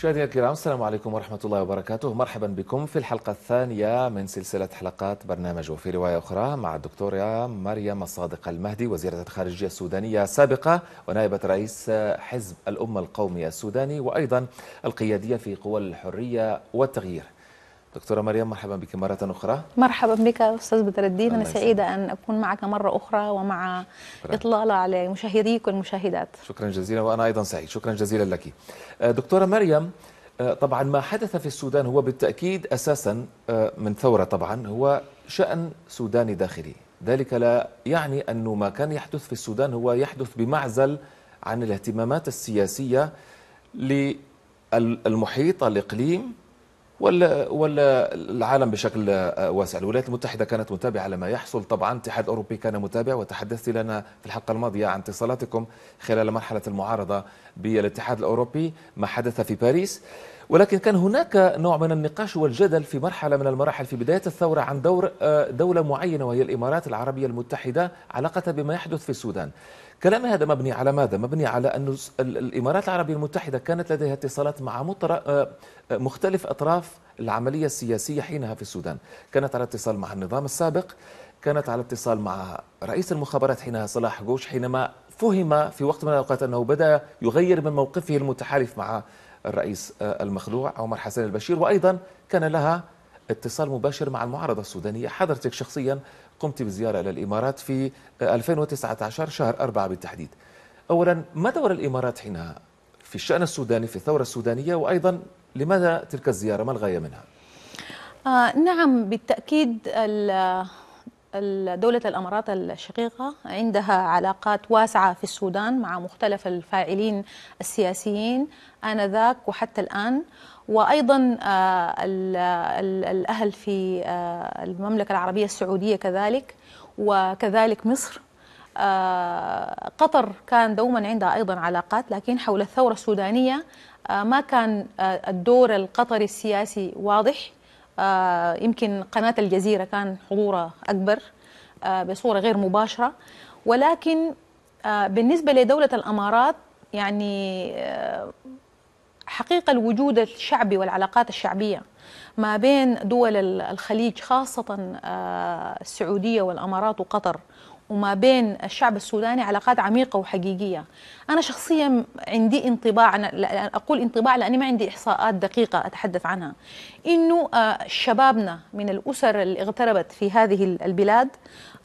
مشاهدينا الكرام السلام عليكم ورحمة الله وبركاته مرحبا بكم في الحلقة الثانية من سلسلة حلقات برنامج وفي رواية أخرى مع الدكتورة مريم الصادق المهدي وزيرة الخارجية السودانية السابقة ونائبة رئيس حزب الأمة القومي السوداني وأيضا القيادية في قوى الحرية والتغيير دكتورة مريم مرحبا بك مرة أخرى مرحبا بك أستاذ بدر الدين أنا سعيدة أن أكون معك مرة أخرى ومع شكرا. إطلالة على مشاهديك والمشاهدات شكرا جزيلا وأنا أيضا سعيد شكرا جزيلا لك آه، دكتورة مريم آه، طبعا ما حدث في السودان هو بالتأكيد أساسا آه، من ثورة طبعا هو شأن سوداني داخلي ذلك لا يعني أنه ما كان يحدث في السودان هو يحدث بمعزل عن الاهتمامات السياسية للمحيط الإقليم ولا ولا العالم بشكل آه، واسع الولايات المتحده كانت متابعه لما يحصل طبعا الاتحاد الاوروبي كان متابع وتحدثت لنا في الحلقه الماضيه عن اتصالاتكم خلال مرحله المعارضه بالاتحاد الاوروبي ما حدث في باريس ولكن كان هناك نوع من النقاش والجدل في مرحله من المراحل في بدايه الثوره عن دور آه، دوله معينه وهي الامارات العربيه المتحده علاقتها بما يحدث في السودان كلامي هذا مبني على ماذا؟ مبني على أن الإمارات العربية المتحدة كانت لديها اتصالات مع آه، آه، مختلف أطراف العملية السياسية حينها في السودان كانت على اتصال مع النظام السابق كانت على اتصال مع رئيس المخابرات حينها صلاح جوش حينما فهم في وقت من الأوقات أنه بدأ يغير من موقفه المتحالف مع الرئيس آه، المخلوع عمر حسن البشير وأيضا كان لها اتصال مباشر مع المعارضة السودانية حضرتك شخصيا قمت بزيارة إلى الإمارات في 2019 شهر 4 بالتحديد أولا ما دور الإمارات حينها في الشأن السوداني في الثورة السودانية وأيضا لماذا تلك الزيارة ما الغاية منها؟ آه نعم بالتأكيد دولة الأمارات الشقيقة عندها علاقات واسعة في السودان مع مختلف الفاعلين السياسيين آنذاك وحتى الآن وايضا آه، الاهل في آه، المملكه العربيه السعوديه كذلك وكذلك مصر آه، قطر كان دوما عندها ايضا علاقات لكن حول الثوره السودانيه ما كان الدور القطري السياسي واضح يمكن قناه الجزيره كان حضورها اكبر بصوره غير مباشره ولكن بالنسبه لدوله الامارات يعني حقيقة الوجود الشعبي والعلاقات الشعبية ما بين دول الخليج خاصة آه، السعودية والأمارات وقطر وما بين الشعب السوداني علاقات عميقة وحقيقية أنا شخصيا عندي انطباع أنا أقول انطباع لأني ما عندي إحصاءات دقيقة أتحدث عنها إنه آه، شبابنا من الأسر اللي اغتربت في هذه البلاد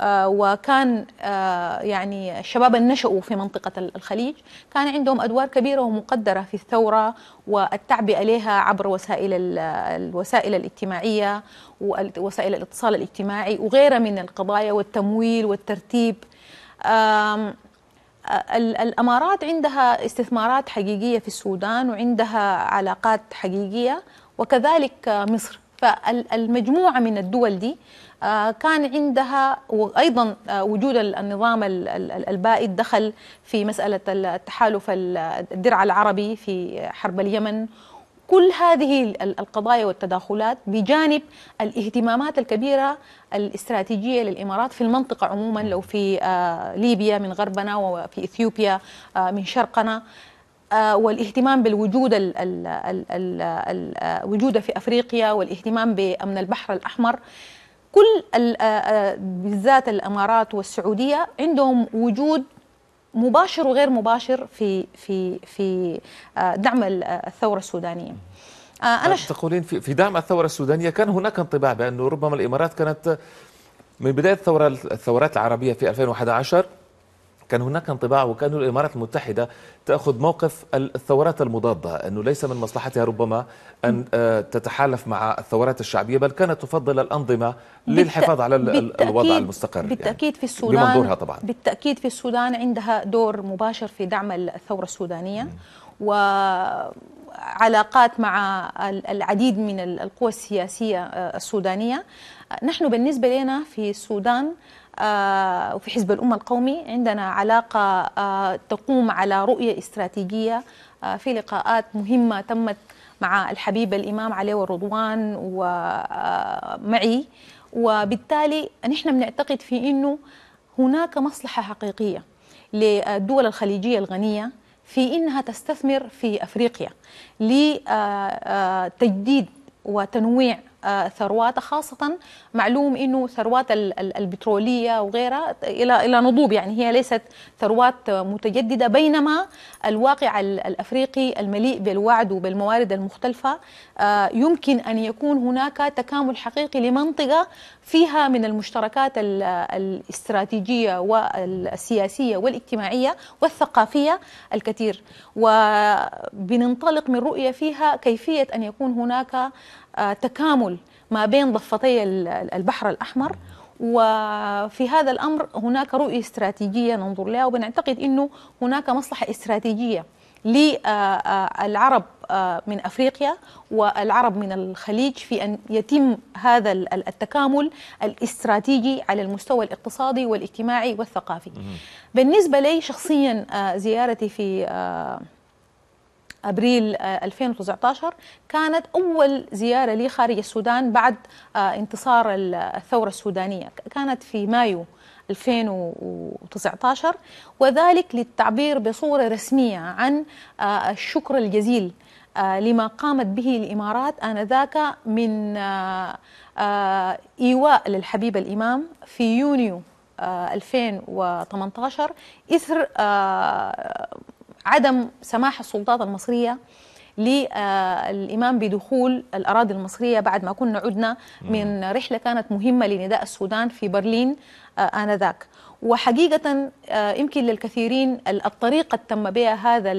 آه، وكان آه، يعني الشباب النشأوا في منطقة الخليج كان عندهم أدوار كبيرة ومقدرة في الثورة والتعبئة لها عبر وسائل الوسائل الاجتماعية ووسائل الاتصال الاجتماعي وغيرها من القضايا والتمويل والترتيب آه، الامارات عندها استثمارات حقيقيه في السودان وعندها علاقات حقيقيه وكذلك مصر فالمجموعه من الدول دي آه، كان عندها وايضا آه، وجود النظام البائد دخل في مساله التحالف الدرع العربي في حرب اليمن كل هذه القضايا والتداخلات بجانب الاهتمامات الكبيرة الاستراتيجية للإمارات في المنطقة عموما لو في آه، ليبيا من غربنا وفي إثيوبيا من شرقنا والاهتمام بالوجود ال في افريقيا والاهتمام بامن البحر الاحمر كل بالذات الامارات والسعوديه عندهم وجود مباشر وغير مباشر في في في دعم الثوره السودانيه انا طيب، تقولين في دعم الثوره السودانيه كان هناك انطباع بانه ربما الامارات كانت من بدايه الثوره الثورات العربيه في 2011 كان هناك انطباع وكأن الإمارات المتحدة تأخذ موقف الثورات المضادة أنه ليس من مصلحتها ربما أن آه، تتحالف مع الثورات الشعبية بل كانت تفضل الأنظمة للحفاظ على الوضع المستقر يعني بالتأكيد يعني في السودان بمنظورها طبعا بالتأكيد في السودان عندها دور مباشر في دعم الثورة السودانية و وعلاقات مع العديد من القوى السياسية آه، السودانية نحن بالنسبة لنا في السودان آه، وفي حزب الأمة القومي عندنا علاقة آه، تقوم على رؤية استراتيجية آه، في لقاءات مهمة تمت مع الحبيب الإمام علي والرضوان ومعي وبالتالي نحن بنعتقد في أنه هناك مصلحة حقيقية للدول الخليجية الغنية في انها تستثمر في افريقيا لتجديد وتنويع ثروات خاصة معلوم أنه ثروات البترولية وغيرها إلى إلى نضوب يعني هي ليست ثروات متجددة بينما الواقع الأفريقي المليء بالوعد وبالموارد المختلفة آه، يمكن أن يكون هناك تكامل حقيقي لمنطقة فيها من المشتركات الاستراتيجية والسياسية والاجتماعية والثقافية الكثير وبننطلق من رؤية فيها كيفية أن يكون هناك آه، تكامل ما بين ضفتي البحر الأحمر وفي هذا الأمر هناك رؤية استراتيجية ننظر لها وبنعتقد أنه هناك مصلحة استراتيجية للعرب آه، آه، من افريقيا والعرب من الخليج في ان يتم هذا التكامل الاستراتيجي على المستوى الاقتصادي والاجتماعي والثقافي. بالنسبه لي شخصيا زيارتي في ابريل 2019 آه، كانت اول زياره لي خارج السودان بعد آه، انتصار الثوره السودانيه كانت في مايو 2019 وذلك للتعبير بصوره رسميه عن آه، الشكر الجزيل لما قامت به الامارات انذاك من ايواء للحبيب الامام في يونيو 2018 اثر عدم سماح السلطات المصريه للإمام آه، بدخول الأراضي المصرية بعد ما كنا عدنا من رحلة كانت مهمة لنداء السودان في برلين آه، آنذاك وحقيقة آه، يمكن للكثيرين الطريقة تم بها هذا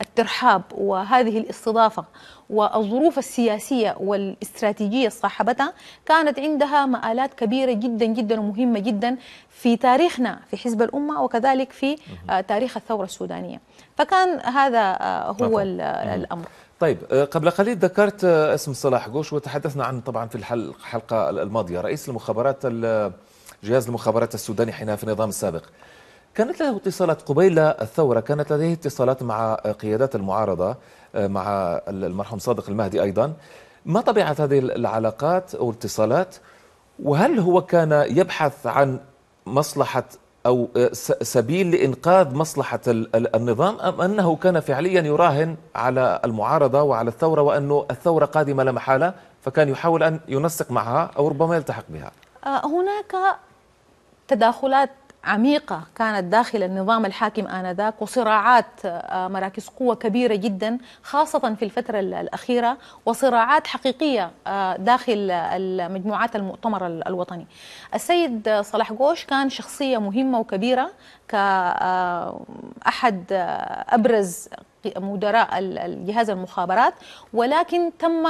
الترحاب وهذه الاستضافة والظروف السياسية والاستراتيجية صاحبتها كانت عندها مآلات كبيرة جدا جدا ومهمة جدا في تاريخنا في حزب الأمة وكذلك في آه، تاريخ الثورة السودانية فكان هذا هو الأمر طيب آه، قبل قليل ذكرت آه، اسم صلاح جوش وتحدثنا عنه طبعا في الحلقة الماضية رئيس المخابرات جهاز المخابرات السوداني حينها في النظام السابق كانت له اتصالات قبيل الثورة كانت لديه اتصالات مع آه، قيادات المعارضة مع المرحوم صادق المهدي أيضا ما طبيعة هذه العلاقات أو الاتصالات وهل هو كان يبحث عن مصلحة أو آه، سبيل لإنقاذ مصلحة النظام أم أنه كان فعليا يراهن على المعارضة وعلى الثورة وأن الثورة قادمة لا محالة فكان يحاول أن ينسق معها أو ربما يلتحق بها آه، هناك تداخلات عميقة كانت داخل النظام الحاكم آنذاك وصراعات آه، مراكز قوة كبيرة جدا خاصة في الفترة الأخيرة وصراعات حقيقية آه، داخل مجموعات المؤتمر الوطني السيد صلاح جوش كان شخصية مهمة وكبيرة كأحد آه، أبرز مدراء جهاز المخابرات ولكن تم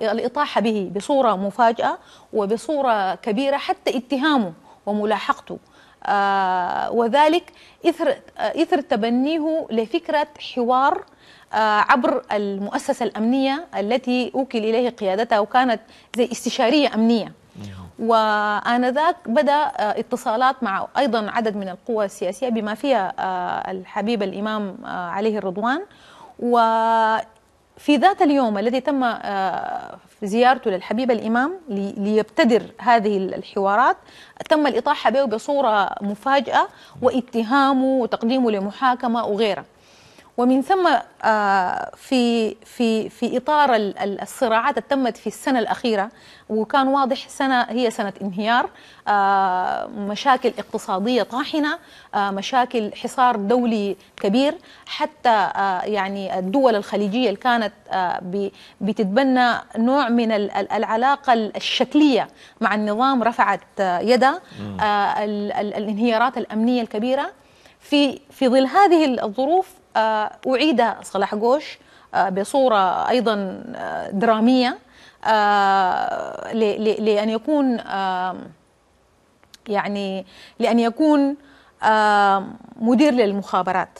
الإطاحة به بصورة مفاجئة وبصورة كبيرة حتى اتهامه وملاحقته آه، وذلك إثر, آه، إثر تبنيه لفكرة حوار آه، عبر المؤسسة الأمنية التي أوكل إليه قيادتها وكانت زي استشارية أمنية نعم. وآنذاك بدأ اتصالات مع أيضا عدد من القوى السياسية بما فيها الحبيب الإمام عليه الرضوان وفي ذات اليوم الذي تم زيارته للحبيب الإمام ليبتدر هذه الحوارات تم الإطاحة به بصورة مفاجئة واتهامه وتقديمه لمحاكمة وغيره ومن ثم آه، في في في اطار الصراعات التمت في السنه الاخيره وكان واضح سنه هي سنه انهيار آه، مشاكل اقتصاديه طاحنه آه، مشاكل حصار دولي كبير حتى يعني الدول الخليجيه اللي كانت بتتبنى نوع من العلاقه الشكليه مع النظام رفعت يدها الانهيارات الامنيه الكبيره في في ظل هذه الظروف آه، أعيد صلاح جوش آه، بصورة أيضا آه، درامية لأن يكون يعني لأن يكون مدير للمخابرات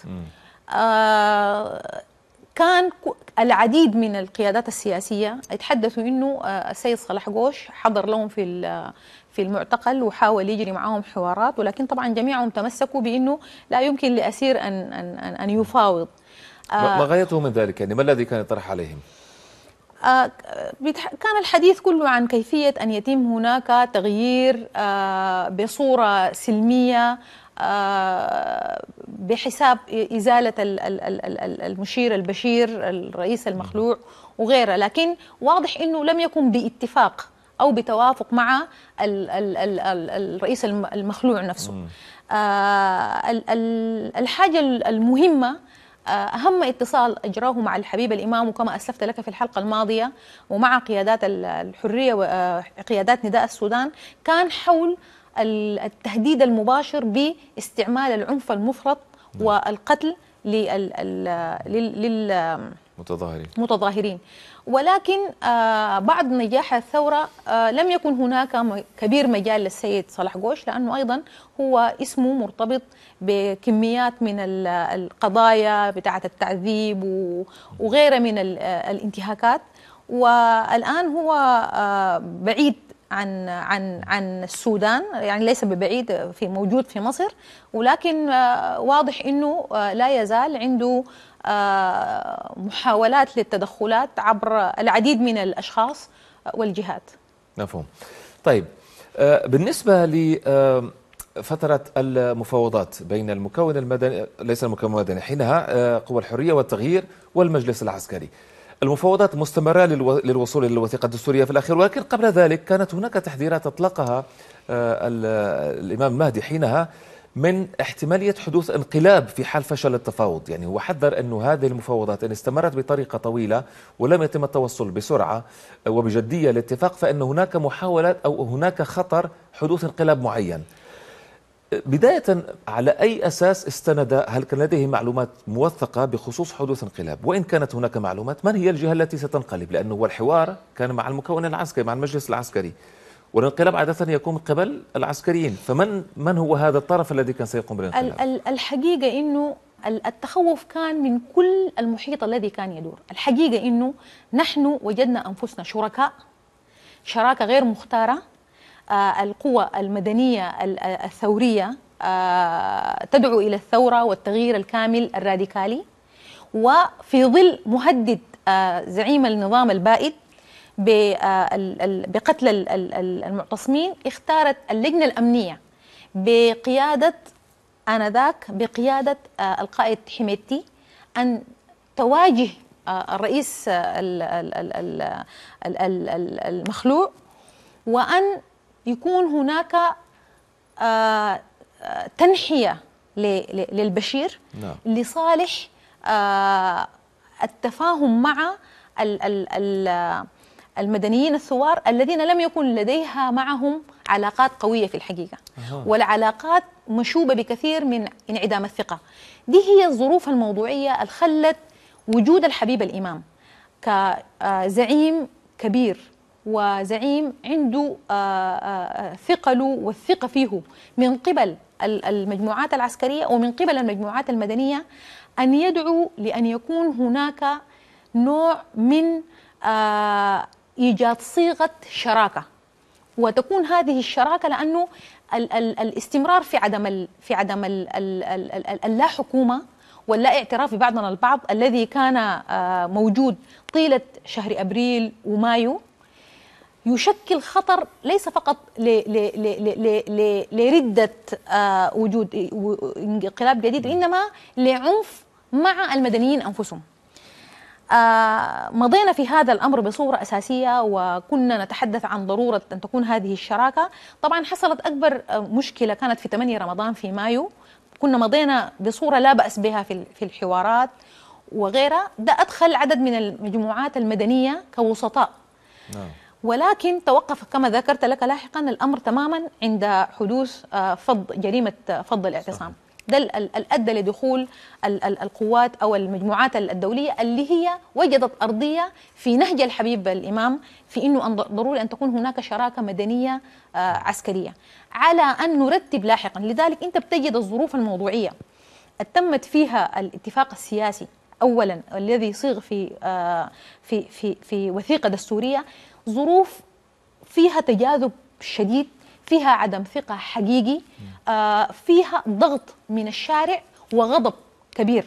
كان العديد من القيادات السياسية يتحدثوا إنه آه، السيد صلاح جوش حضر لهم في آه، في المعتقل وحاول يجري معهم حوارات ولكن طبعا جميعهم تمسكوا بإنه لا يمكن لأسير أن أن أن يفاوض ما آه، غايته من ذلك يعني ما الذي كان يطرح عليهم؟ كان الحديث كله عن كيفية أن يتم هناك تغيير بصورة سلمية آه، بحساب إزالة المشير البشير الرئيس المخلوع وغيره لكن واضح أنه لم يكن باتفاق أو بتوافق مع الرئيس المخلوع نفسه آه، الحاجة المهمة آه، أهم اتصال أجراه مع الحبيب الإمام وكما أسلفت لك في الحلقة الماضية ومع قيادات الحرية وقيادات نداء السودان كان حول التهديد المباشر باستعمال العنف المفرط نعم. والقتل للمتظاهرين متظاهرين ولكن آه، بعد نجاح الثورة آه، لم يكن هناك كبير مجال للسيد صلاح جوش لأنه أيضا هو اسمه مرتبط بكميات من القضايا بتاعة التعذيب وغيره من الانتهاكات والآن هو آه، بعيد عن عن عن السودان يعني ليس ببعيد في موجود في مصر ولكن آه، واضح انه آه، لا يزال عنده آه، محاولات للتدخلات عبر العديد من الاشخاص والجهات مفهوم طيب بالنسبه ل فترة المفاوضات بين المكون المدني ليس المكون المدني حينها قوى الحرية والتغيير والمجلس العسكري المفاوضات مستمرة للوصول إلى الوثيقة الدستورية في الأخير ولكن قبل ذلك كانت هناك تحذيرات أطلقها آه، الإمام المهدي حينها من احتمالية حدوث انقلاب في حال فشل التفاوض يعني هو حذر أن هذه المفاوضات إن استمرت بطريقة طويلة ولم يتم التوصل بسرعة آه، وبجدية للاتفاق فإن هناك محاولة أو هناك خطر حدوث انقلاب معين بداية على أي أساس استند هل كان لديه معلومات موثقة بخصوص حدوث انقلاب وإن كانت هناك معلومات من هي الجهة التي ستنقلب لأنه هو الحوار كان مع المكون العسكري مع المجلس العسكري والانقلاب عادة يكون من قبل العسكريين فمن من هو هذا الطرف الذي كان سيقوم بالانقلاب الحقيقة أنه التخوف كان من كل المحيط الذي كان يدور الحقيقة أنه نحن وجدنا أنفسنا شركاء شراكة غير مختارة آه، القوى المدنية آه، الثورية آه، تدعو إلى الثورة والتغيير الكامل الراديكالي وفي ظل مهدد زعيم النظام البائد بقتل المعتصمين اختارت اللجنة الأمنية بقيادة آنذاك بقيادة القائد حميتي أن تواجه الرئيس المخلوع وأن يكون هناك آه، آه، تنحية للبشير نعم. لصالح آه، التفاهم مع المدنيين الثوار الذين لم يكن لديها معهم علاقات قوية في الحقيقة والعلاقات مشوبة بكثير من انعدام الثقة دي هي الظروف الموضوعية الخلت وجود الحبيب الإمام كزعيم كبير وزعيم عنده آه، آه، آه، ثقله والثقة فيه من قبل المجموعات العسكرية ومن قبل المجموعات المدنية أن يدعو لأن يكون هناك نوع من إيجاد صيغة شراكة وتكون هذه الشراكة لأنه ال ال الاستمرار في عدم ال في عدم ال ال ال ال اللا حكومة واللا اعتراف ببعضنا البعض الذي كان موجود طيلة شهر أبريل ومايو يشكل خطر ليس فقط لردة آه، وجود انقلاب جديد إنما لعنف مع المدنيين أنفسهم آه، مضينا في هذا الأمر بصورة أساسية وكنا نتحدث عن ضرورة أن تكون هذه الشراكة طبعا حصلت أكبر آه، مشكلة كانت في 8 رمضان في مايو كنا مضينا بصورة لا بأس بها في الحوارات وغيرها ده أدخل عدد من المجموعات المدنية كوسطاء نعم. ولكن توقف كما ذكرت لك لاحقا الامر تماما عند حدوث آه، فض جريمه آه، فض الاعتصام ده الادى لدخول القوات او المجموعات الدوليه اللي هي وجدت ارضيه في نهج الحبيب الامام في انه ضروري ان تكون هناك شراكه مدنيه آه، عسكريه على ان نرتب لاحقا لذلك انت بتجد الظروف الموضوعيه تمت فيها الاتفاق السياسي اولا الذي صيغ في في في في وثيقه دستوريه ظروف فيها تجاذب شديد فيها عدم ثقة حقيقي آه، فيها ضغط من الشارع وغضب كبير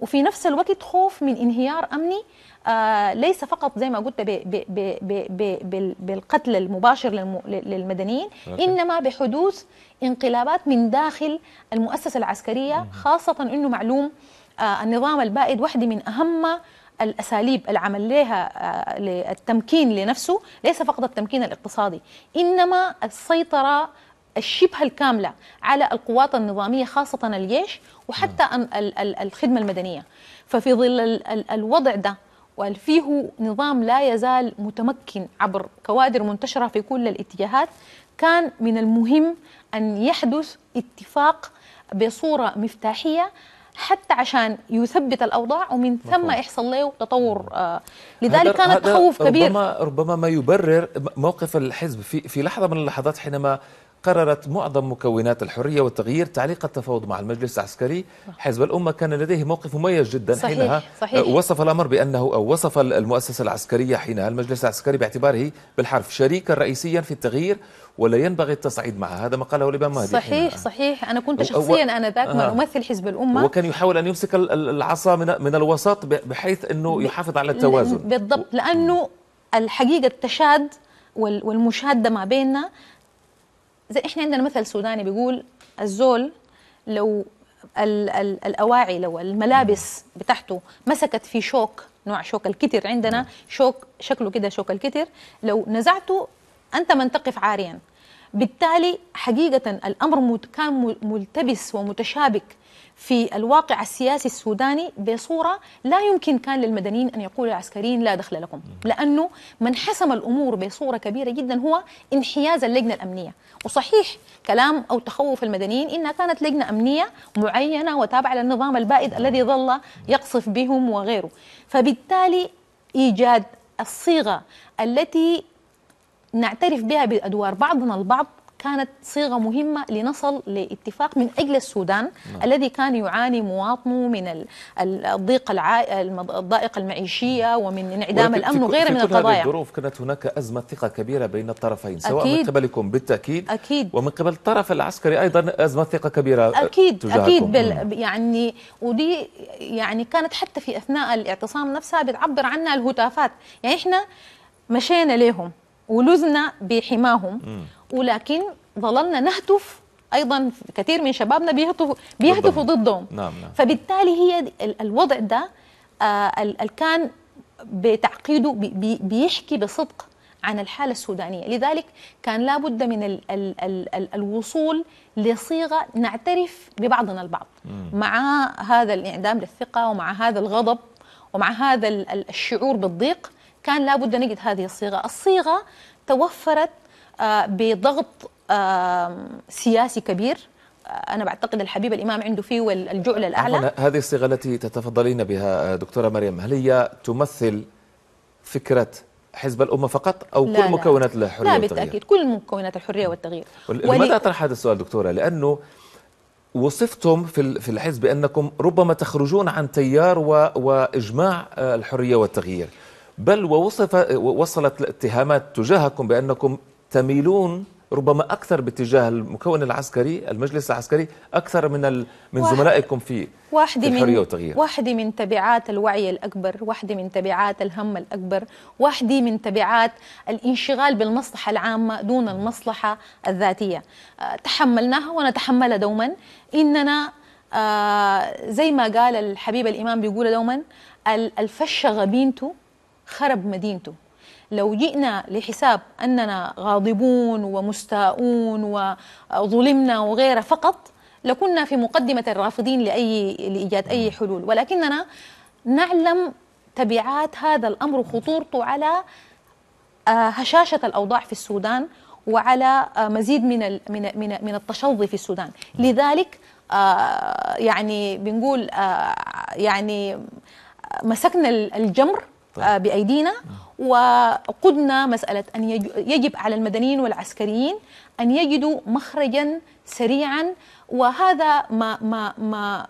وفي نفس الوقت خوف من انهيار امني آه، ليس فقط زي ما قلت بـ بـ بـ بـ بـ بالقتل المباشر للمدنيين انما بحدوث انقلابات من داخل المؤسسه العسكريه خاصه انه معلوم آه، النظام البائد واحده من اهم الأساليب العمل لها آه، للتمكين لنفسه ليس فقط التمكين الاقتصادي إنما السيطرة الشبه الكاملة على القوات النظامية خاصة الجيش وحتى نعم. الخدمة المدنية ففي ظل الوضع ده وفيه نظام لا يزال متمكن عبر كوادر منتشرة في كل الاتجاهات كان من المهم أن يحدث اتفاق بصورة مفتاحية حتى عشان يثبت الاوضاع ومن ثم مفهوم. يحصل له تطور آه، لذلك كان تخوف كبير ربما ربما ما يبرر موقف الحزب في في لحظه من اللحظات حينما قررت معظم مكونات الحرية والتغيير تعليق التفاوض مع المجلس العسكري حزب الأمة كان لديه موقف مميز جدا صحيح حينها صحيح وصف الأمر بأنه أو وصف المؤسسة العسكرية حينها المجلس العسكري باعتباره بالحرف شريكا رئيسيا في التغيير ولا ينبغي التصعيد معها هذا ما قاله الإمام مهدي صحيح حينها. صحيح أنا كنت شخصيا أنا ذاك آه. ممثل أمثل حزب الأمة وكان يحاول أن يمسك العصا من, من الوسط بحيث أنه يحافظ على التوازن بالضبط لأنه الحقيقة التشاد والمشادة ما بيننا زي احنا عندنا مثل سوداني بيقول الزول لو ال ال الاواعي لو الملابس بتاعته مسكت في شوك نوع شوك الكتر عندنا شوك شكله كده شوك الكتر لو نزعته انت من تقف عاريا بالتالي حقيقه الامر كان ملتبس ومتشابك في الواقع السياسي السوداني بصورة لا يمكن كان للمدنيين أن يقولوا العسكريين لا دخل لكم لأنه من حسم الأمور بصورة كبيرة جدا هو انحياز اللجنة الأمنية وصحيح كلام أو تخوف المدنيين إنها كانت لجنة أمنية معينة وتابعة للنظام البائد الذي ظل يقصف بهم وغيره فبالتالي إيجاد الصيغة التي نعترف بها بأدوار بعضنا البعض كانت صيغة مهمة لنصل لاتفاق من أجل السودان نعم. الذي كان يعاني مواطنه من الضيق الضائقة المعيشية ومن انعدام الأمن وغيره من القضايا في الظروف كانت هناك أزمة ثقة كبيرة بين الطرفين سواء أكيد. من قبلكم بالتأكيد أكيد. ومن قبل الطرف العسكري أيضا أزمة ثقة كبيرة أكيد تجاهكم. أكيد بال نعم. يعني ودي يعني كانت حتى في أثناء الاعتصام نفسها بتعبر عنها الهتافات يعني إحنا مشينا لهم ولزنا بحماهم ولكن ظللنا نهتف ايضا كثير من شبابنا بيهتفوا بيهتفوا ضدهم, ضدهم. نعم نعم. فبالتالي هي الوضع ده آه كان بتعقيده بيحكي بصدق عن الحالة السودانية لذلك كان لابد من الـ الـ الـ الـ الوصول لصيغة نعترف ببعضنا البعض مع هذا الإعدام للثقة ومع هذا الغضب ومع هذا الشعور بالضيق كان لابد نجد هذه الصيغة الصيغة توفرت آه، بضغط سياسي كبير آه، انا بعتقد الحبيب الامام عنده فيه والجعل الاعلى هذه الصيغه التي تتفضلين بها آه، دكتوره مريم هل هي تمثل فكره حزب الامه فقط او كل لا مكونات الحريه والتغيير؟ لا بالتاكيد كل مكونات الحريه والتغيير لماذا اطرح هذا السؤال دكتوره لانه وصفتم في في الحزب بانكم ربما تخرجون عن تيار واجماع الحريه والتغيير بل ووصف وصلت الاتهامات تجاهكم بأنكم تميلون ربما اكثر باتجاه المكون العسكري المجلس العسكري اكثر من من زملائكم في واحدة من الحريه والتغيير واحدة من تبعات الوعي الاكبر واحدة من تبعات الهم الاكبر واحدة من تبعات الانشغال بالمصلحه العامه دون المصلحه الذاتيه آه، تحملناها ونتحملها دوما اننا آه، زي ما قال الحبيب الامام بيقول دوما الفشه غبينته خرب مدينته لو جئنا لحساب أننا غاضبون ومستاءون وظلمنا وغيره فقط لكنا في مقدمة الرافضين لأي لإيجاد أي حلول ولكننا نعلم تبعات هذا الأمر وخطورته على آه، هشاشة الأوضاع في السودان وعلى آه، مزيد من من من من التشظي في السودان لذلك آه، يعني بنقول يعني مسكنا الجمر طيب. بايدينا وقدنا مساله ان يجب على المدنيين والعسكريين ان يجدوا مخرجا سريعا وهذا ما ما ما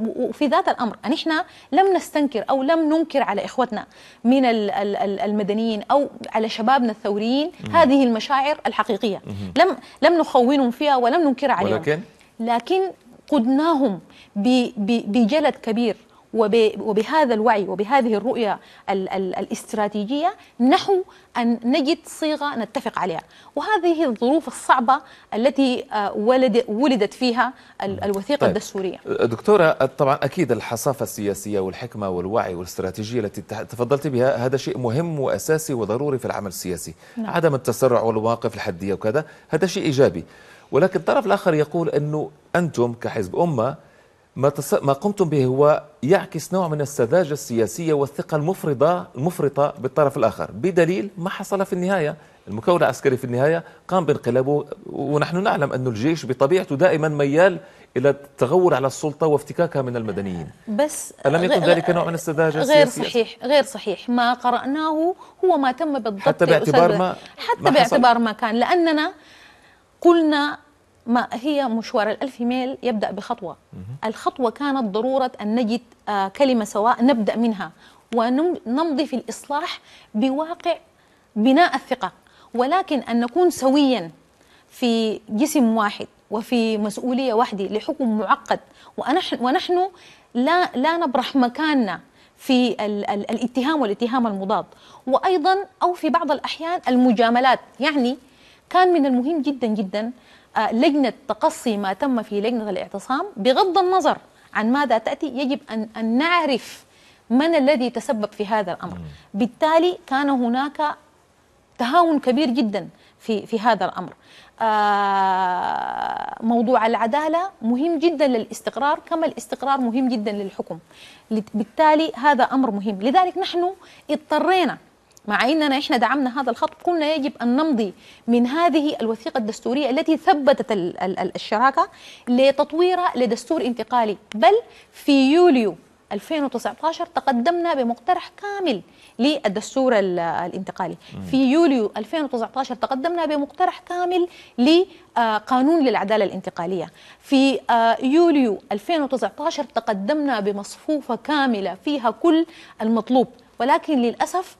وفي ذات الامر ان احنا لم نستنكر او لم ننكر على اخوتنا من المدنيين او على شبابنا الثوريين هذه المشاعر الحقيقيه لم لم نخونهم فيها ولم ننكر عليهم ولكن لكن قدناهم بجلد كبير وبهذا الوعي وبهذه الرؤية ال ال الاستراتيجية نحو أن نجد صيغة نتفق عليها وهذه الظروف الصعبة التي آه، ولد ولدت فيها الوثيقة طيب. الدستورية دكتورة طبعا أكيد الحصافة السياسية والحكمة والوعي والاستراتيجية التي تفضلت بها هذا شيء مهم وأساسي وضروري في العمل السياسي نعم. عدم التسرع والمواقف الحدية وكذا هذا شيء إيجابي ولكن الطرف الآخر يقول أنه أنتم كحزب أمة ما, تص... ما قمتم به هو يعكس نوع من السذاجة السياسية والثقة المفرطة المفرطة بالطرف الآخر بدليل ما حصل في النهاية المكون العسكري في النهاية قام بانقلابه ونحن نعلم أن الجيش بطبيعته دائما ميال إلى التغول على السلطة وافتكاكها من المدنيين بس ألم يكن ذلك نوع من السذاجة غير صحيح غير صحيح ما قرأناه هو ما تم بالضبط حتى باعتبار ما حتى ما باعتبار ما كان لأننا قلنا ما هي مشوار الألف ميل يبدأ بخطوة الخطوة كانت ضرورة أن نجد آه، كلمة سواء نبدأ منها ونمضي في الإصلاح بواقع بناء الثقة ولكن أن نكون سويا في جسم واحد وفي مسؤولية واحدة لحكم معقد ونحن لا, لا نبرح مكاننا في الاتهام والاتهام المضاد وأيضا أو في بعض الأحيان المجاملات يعني كان من المهم جدا جدا لجنة تقصي ما تم في لجنة الاعتصام بغض النظر عن ماذا تأتي يجب أن, نعرف من الذي تسبب في هذا الأمر بالتالي كان هناك تهاون كبير جدا في, في هذا الأمر آه، موضوع العدالة مهم جدا للاستقرار كما الاستقرار مهم جدا للحكم بالتالي هذا أمر مهم لذلك نحن اضطرينا مع أننا إحنا دعمنا هذا الخط قلنا يجب أن نمضي من هذه الوثيقة الدستورية التي ثبتت الشراكة لتطويرها لدستور انتقالي بل في يوليو 2019 تقدمنا بمقترح كامل للدستور الانتقالي في يوليو 2019 تقدمنا بمقترح كامل لقانون آه، للعدالة الانتقالية في آه، يوليو 2019 تقدمنا بمصفوفة كاملة فيها كل المطلوب ولكن للأسف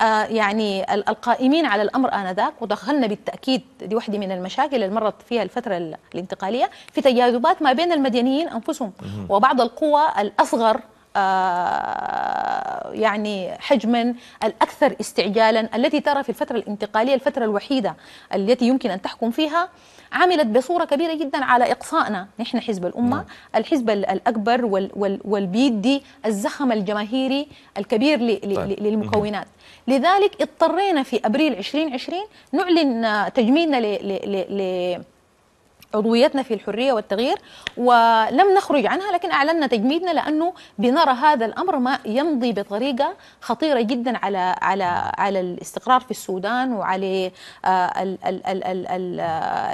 آه، يعني القائمين على الامر انذاك ودخلنا بالتاكيد دي واحده من المشاكل اللي مرت فيها الفتره الانتقاليه في تجاذبات ما بين المدنيين انفسهم وبعض القوى الاصغر آه، يعني حجما الأكثر استعجالا التي ترى في الفترة الانتقالية الفترة الوحيدة التي يمكن أن تحكم فيها عملت بصورة كبيرة جدا على إقصائنا نحن حزب الأمة نعم. الحزب الأكبر وال وال والبيدي الزخم الجماهيري الكبير ل طيب. للمكونات لذلك اضطرينا في أبريل 2020 نعلن تجميدنا ل عضويتنا في الحريه والتغيير ولم نخرج عنها لكن اعلنا تجميدنا لانه بنرى هذا الامر ما يمضي بطريقه خطيره جدا على على على الاستقرار في السودان وعلى آه، آه،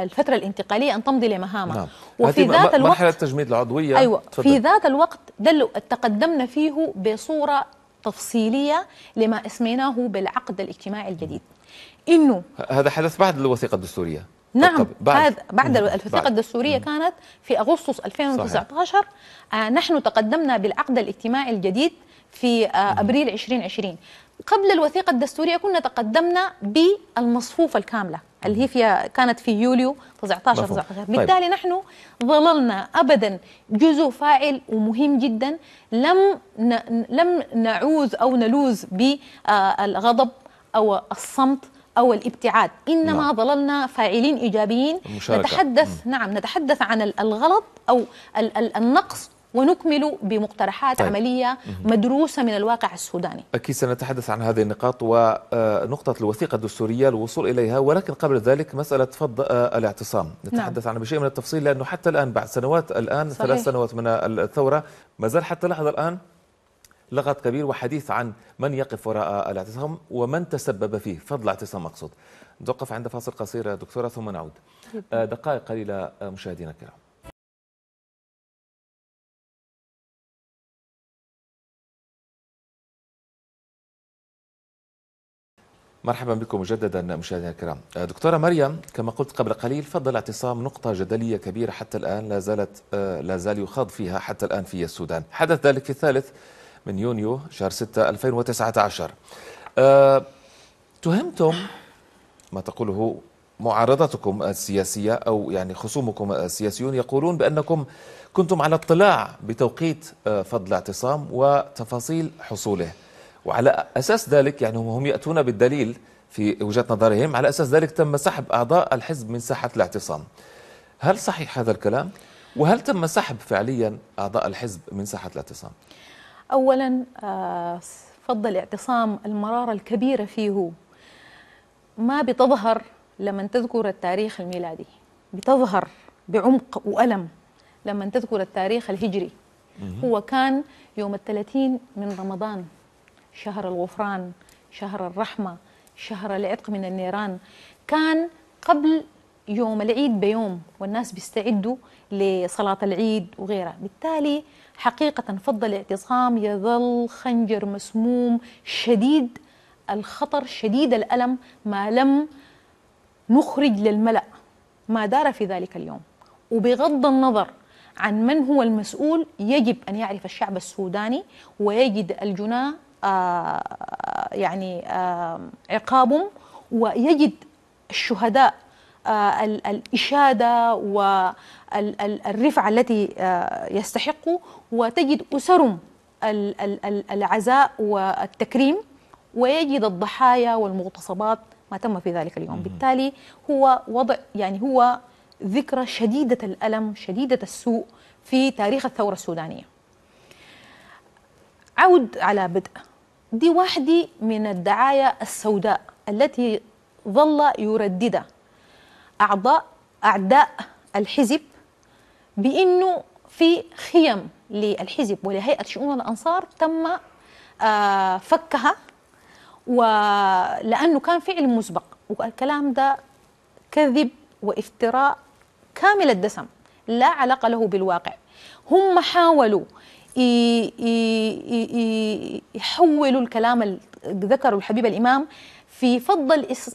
الفتره الانتقاليه ان تمضي لمهامها نعم. وفي ذات الوقت مرحله تجميد العضويه ايوه في ذات الوقت دل تقدمنا فيه بصوره تفصيليه لما اسميناه بالعقد الاجتماعي الجديد انه هذا حدث بعد الوثيقه الدستوريه نعم بعد بعد الوثيقه الدستوريه كانت في اغسطس 2019 آه نحن تقدمنا بالعقد الاجتماعي الجديد في آه ابريل 2020 قبل الوثيقه الدستوريه كنا تقدمنا بالمصفوفه الكامله اللي هي فيها كانت في يوليو 19 19 طيب. بالتالي طيب. نحن ظللنا ابدا جزء فاعل ومهم جدا لم لم نعوز او نلوز بالغضب او الصمت أو الابتعاد إنما نعم. ظللنا فاعلين إيجابيين المشاركة. نتحدث م. نعم نتحدث عن الغلط أو ال ال النقص ونكمل بمقترحات طيب. عملية مدروسة من الواقع السوداني أكيد سنتحدث عن هذه النقاط ونقطة آه، الوثيقة الدستورية الوصول إليها ولكن قبل ذلك مسألة فض آه، الاعتصام نعم. نتحدث نعم. عنها بشيء من التفصيل لأنه حتى الآن بعد سنوات الآن صحيح. ثلاث سنوات من الثورة ما زال حتى لحظة الآن لغط كبير وحديث عن من يقف وراء الاعتصام ومن تسبب فيه فضل اعتصام أقصد نتوقف عند فاصل قصير دكتورة ثم نعود آه، دقائق قليلة آه، مشاهدينا الكرام مرحبا بكم مجددا مشاهدينا الكرام آه، دكتورة مريم كما قلت قبل قليل فضل اعتصام نقطة جدلية كبيرة حتى الآن لا زالت لا زال يخاض فيها حتى الآن في السودان حدث ذلك في الثالث من يونيو شهر 6 2019 أه تهمتم ما تقوله معارضتكم السياسية أو يعني خصومكم السياسيون يقولون بأنكم كنتم على اطلاع بتوقيت آه، فضل الاعتصام وتفاصيل حصوله وعلى أساس ذلك يعني هم يأتون بالدليل في وجهة نظرهم على أساس ذلك تم سحب أعضاء الحزب من ساحة الاعتصام هل صحيح هذا الكلام؟ وهل تم سحب فعليا أعضاء الحزب من ساحة الاعتصام؟ أولا آه، فضل اعتصام المرارة الكبيرة فيه ما بتظهر لما تذكر التاريخ الميلادي بتظهر بعمق وألم لما تذكر التاريخ الهجري هو كان يوم الثلاثين من رمضان شهر الغفران شهر الرحمة شهر العتق من النيران كان قبل يوم العيد بيوم والناس بيستعدوا لصلاة العيد وغيرها بالتالي حقيقة فضل الاعتصام يظل خنجر مسموم شديد الخطر شديد الألم ما لم نخرج للملأ ما دار في ذلك اليوم وبغض النظر عن من هو المسؤول يجب أن يعرف الشعب السوداني ويجد الجناة آه يعني آه عقابهم ويجد الشهداء آه، الإشادة والرفعة التي آه، يستحق وتجد أسرهم العزاء والتكريم ويجد الضحايا والمغتصبات ما تم في ذلك اليوم بالتالي هو وضع يعني هو ذكرى شديدة الألم شديدة السوء في تاريخ الثورة السودانية عود على بدء دي واحدة من الدعايه السوداء التي ظل يرددها أعضاء أعداء الحزب بأنه في خيم للحزب ولهيئة شؤون الأنصار تم آه، فكها ولأنه كان فعل مسبق والكلام ده كذب وافتراء كامل الدسم لا علاقة له بالواقع هم حاولوا يحولوا الكلام ذكروا الحبيب الإمام في فض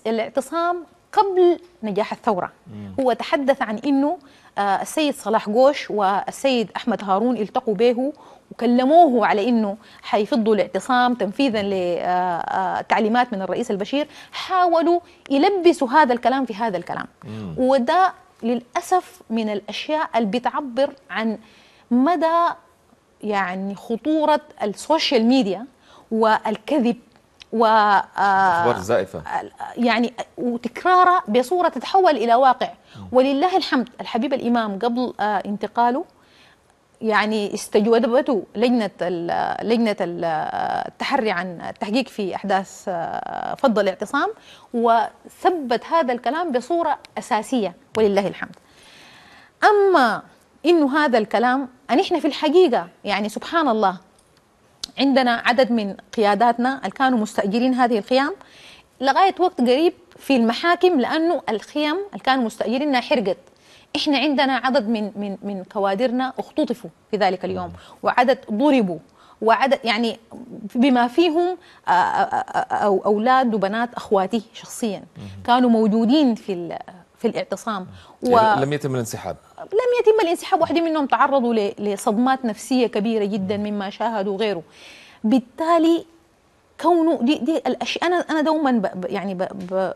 الاعتصام قبل نجاح الثورة مم. هو تحدث عن أنه آه، السيد صلاح جوش والسيد أحمد هارون التقوا به وكلموه على أنه حيفضوا الاعتصام تنفيذا لتعليمات آه، آه، من الرئيس البشير حاولوا يلبسوا هذا الكلام في هذا الكلام مم. وده للأسف من الأشياء اللي بتعبر عن مدى يعني خطورة السوشيال ميديا والكذب و آه، اخبار زائفه يعني وتكرارها بصوره تتحول الى واقع ولله الحمد الحبيب الامام قبل آه، انتقاله يعني استجوبته لجنه لجنه آه، التحري عن التحقيق في احداث فض الاعتصام وثبت هذا الكلام بصوره اساسيه ولله الحمد. اما انه هذا الكلام ان احنا في الحقيقه يعني سبحان الله عندنا عدد من قياداتنا اللي كانوا مستأجرين هذه الخيام لغاية وقت قريب في المحاكم لأنه الخيام اللي كانوا مستأجرينها حرقت احنا عندنا عدد من من من كوادرنا اختطفوا في ذلك اليوم وعدد ضربوا وعدد يعني بما فيهم أولاد وبنات أخواتي شخصيا كانوا موجودين في في الاعتصام و... يعني لم يتم الانسحاب لم يتم الانسحاب واحد منهم تعرضوا لصدمات نفسية كبيرة جدا مما شاهدوا غيره بالتالي كونه دي, دي الاشياء انا انا دوما ب... يعني ب... ب...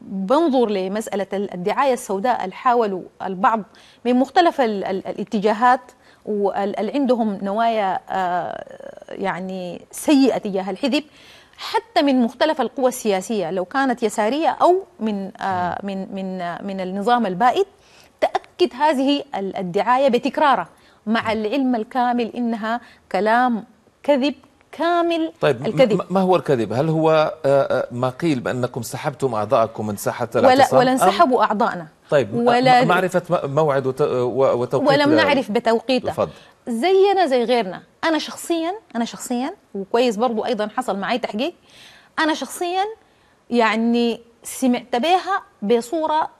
بنظر لمسألة الدعاية السوداء اللي حاولوا البعض من مختلف الاتجاهات واللي عندهم نوايا آه، يعني سيئة تجاه الحزب حتى من مختلف القوى السياسية لو كانت يسارية أو من آه، من من آه، من النظام البائد تأكد هذه الدعاية بتكرارها مع العلم الكامل إنها كلام كذب كامل طيب الكذب ما هو الكذب؟ هل هو آه، ما قيل بأنكم سحبتم أعضاءكم من ساحة الاعتصام؟ ولا, ولا انسحبوا أعضائنا طيب ولا معرفة موعد وتوقيت ولم نعرف بتوقيته زينا زي غيرنا انا شخصيا انا شخصيا وكويس برضو ايضا حصل معي تحقيق انا شخصيا يعني سمعت بها بصورة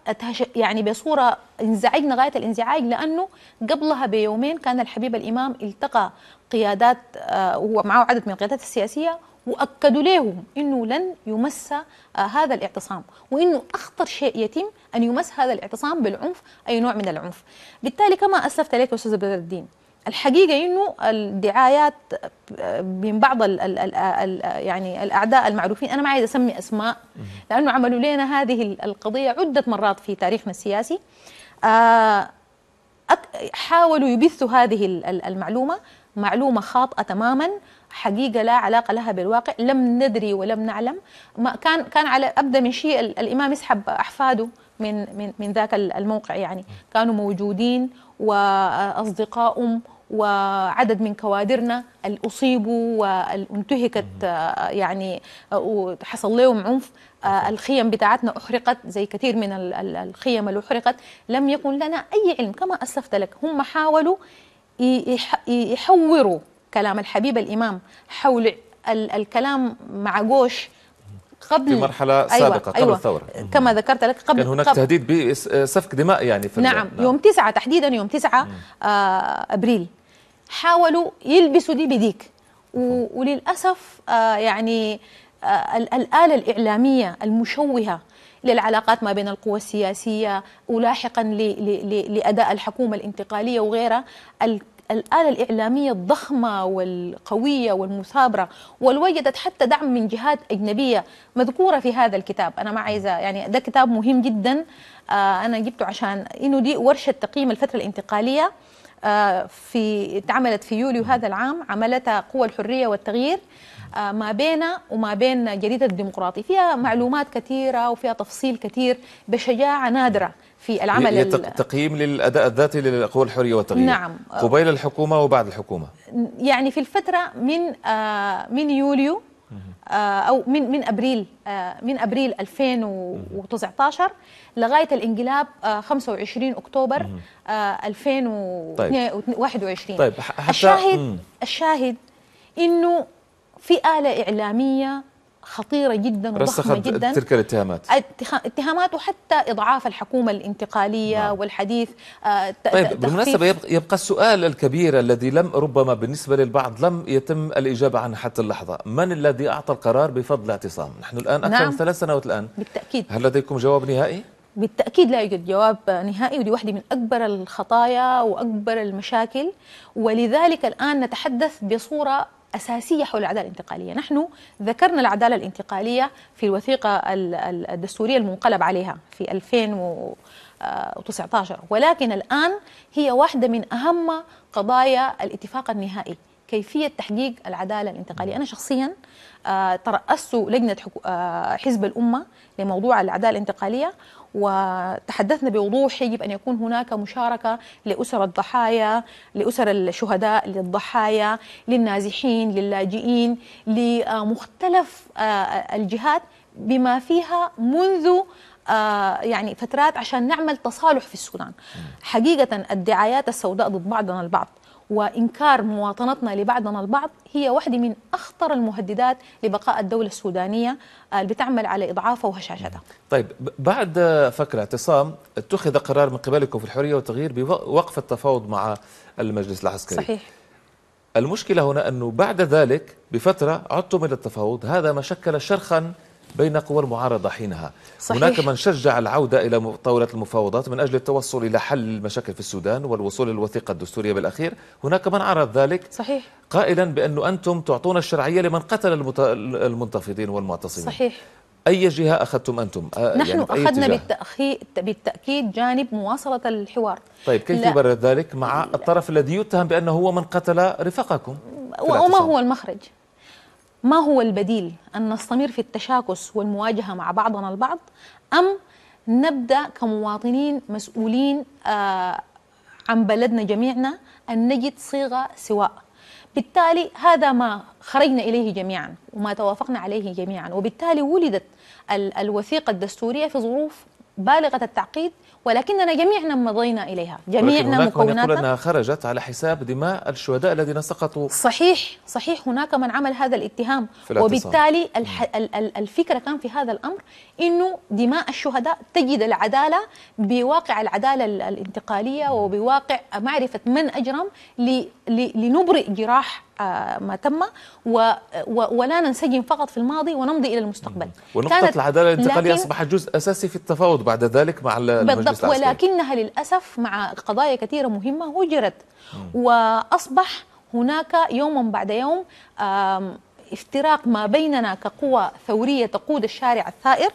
يعني بصورة انزعجنا غاية الانزعاج لأنه قبلها بيومين كان الحبيب الإمام التقى قيادات وهو آه، معه عدد من القيادات السياسية وأكدوا لهم أنه لن يمس آه، هذا الاعتصام وأنه أخطر شيء يتم أن يمس هذا الاعتصام بالعنف أي نوع من العنف بالتالي كما أسلفت عليك أستاذ بدر الدين الحقيقه انه الدعايات من بعض ال ال ال الـ يعني الاعداء المعروفين انا ما عايز اسمي اسماء لانه عملوا لنا هذه القضيه عده مرات في تاريخنا السياسي آه، حاولوا يبثوا هذه المعلومه معلومه خاطئه تماما حقيقه لا علاقه لها بالواقع لم ندري ولم نعلم ما كان كان على ابدا من شيء الامام يسحب احفاده من من من ذاك الموقع يعني كانوا موجودين واصدقائهم وعدد من كوادرنا اللي أصيبوا وانتهكت آه، يعني آه، وحصل لهم عنف آه، الخيم بتاعتنا أحرقت زي كثير من الخيم اللي أحرقت لم يكن لنا أي علم كما أسلفت لك هم حاولوا يحوروا كلام الحبيب الإمام حول الكلام مع جوش قبل في مرحلة أيوة، سابقة أيوة قبل أيوة الثورة كما ذكرت لك قبل كان هناك قبل تهديد بسفك دماء يعني في نعم, نعم يوم 9 تحديدا يوم 9 آه أبريل حاولوا يلبسوا دي بديك وللاسف آه يعني آه الاله الاعلاميه المشوهه للعلاقات ما بين القوى السياسيه ولاحقا لاداء الحكومه الانتقاليه وغيرها الآلة الإعلامية الضخمة والقوية والمثابرة والوجدت حتى دعم من جهات أجنبية مذكورة في هذا الكتاب أنا ما عايزة يعني ده كتاب مهم جدا آه أنا جبته عشان إنه دي ورشة تقييم الفترة الانتقالية آه، في اتعملت في يوليو هذا العام عملتها قوى الحرية والتغيير آه، ما بين وما بين جريدة الديمقراطي فيها معلومات كثيرة وفيها تفصيل كثير بشجاعة نادرة في العمل هي تقييم للأداء الذاتي للقوى الحرية والتغيير نعم قبيل الحكومة وبعد الحكومة يعني في الفترة من آه، من يوليو آه، او من من ابريل آه، من ابريل 2019 لغايه الانقلاب 25 آه، اكتوبر 2021 طيب. طيب الشاهد الشاهد انه في اله اعلاميه خطيرة جدا وضخمة جدا تلك الاتهامات اتهامات وحتى إضعاف الحكومة الانتقالية نعم. والحديث آه، طيب بالمناسبة يبقى, يبقى السؤال الكبير الذي لم ربما بالنسبة للبعض لم يتم الإجابة عنه حتى اللحظة من الذي أعطى القرار بفضل اعتصام نحن الآن أكثر نعم. من ثلاث سنوات الآن بالتأكيد هل لديكم جواب نهائي؟ بالتأكيد لا يوجد جواب نهائي ودي واحدة من أكبر الخطايا وأكبر المشاكل ولذلك الآن نتحدث بصورة أساسية حول العدالة الانتقالية نحن ذكرنا العدالة الانتقالية في الوثيقة الدستورية المنقلب عليها في 2019 آه، ولكن الآن هي واحدة من أهم قضايا الاتفاق النهائي كيفية تحقيق العدالة الانتقالية أنا شخصيا آه، ترأست لجنة آه، حزب الأمة لموضوع العدالة الانتقالية وتحدثنا بوضوح يجب أن يكون هناك مشاركة لأسر الضحايا لأسر الشهداء للضحايا للنازحين للاجئين لمختلف آه، الجهات بما فيها منذ آه، يعني فترات عشان نعمل تصالح في السودان حقيقة الدعايات السوداء ضد بعضنا البعض وإنكار مواطنتنا لبعضنا البعض هي واحدة من أخطر المهددات لبقاء الدولة السودانية آه، اللي بتعمل على إضعافها وهشاشتها طيب بعد فكرة اعتصام اتخذ قرار من قبلكم في الحرية والتغيير بوقف التفاوض مع المجلس العسكري صحيح المشكلة هنا أنه بعد ذلك بفترة عدتم إلى التفاوض هذا ما شكل شرخا بين قوى المعارضة حينها صحيح. هناك من شجع العودة إلى طاولة المفاوضات من أجل التوصل إلى حل المشاكل في السودان والوصول للوثيقة الدستورية بالأخير هناك من عرض ذلك صحيح. قائلا بأنه أنتم تعطون الشرعية لمن قتل المت... المنتفضين والمعتصمين صحيح أي جهة أخذتم أنتم؟ آه، يعني نحن يعني أخذنا بالتأخي... بالتأكيد جانب مواصلة الحوار طيب كيف يبرر ذلك مع الطرف الذي يتهم بأنه هو من قتل رفاقكم؟ وما هو المخرج؟ ما هو البديل أن نستمر في التشاكس والمواجهة مع بعضنا البعض أم نبدأ كمواطنين مسؤولين آه، عن بلدنا جميعنا أن نجد صيغة سواء بالتالي هذا ما خرجنا إليه جميعا وما توافقنا عليه جميعا وبالتالي ولدت الوثيقة الدستورية في ظروف بالغة التعقيد ولكننا جميعنا مضينا إليها جميعنا مكوناتنا من يقول أنها خرجت على حساب دماء الشهداء الذين سقطوا صحيح صحيح هناك من عمل هذا الاتهام وبالتالي الفكرة كان في هذا الأمر أنه دماء الشهداء تجد العدالة بواقع العدالة الانتقالية وبواقع معرفة من أجرم لنبرئ جراح آه، ما تم ولا ننسجم فقط في الماضي ونمضي الى المستقبل. ونقطه العداله الانتقاليه اصبحت جزء اساسي في التفاوض بعد ذلك مع المجلس بالضبط ولكنها للاسف مع قضايا كثيره مهمه هجرت واصبح هناك يوما بعد يوم افتراق ما بيننا كقوى ثوريه تقود الشارع الثائر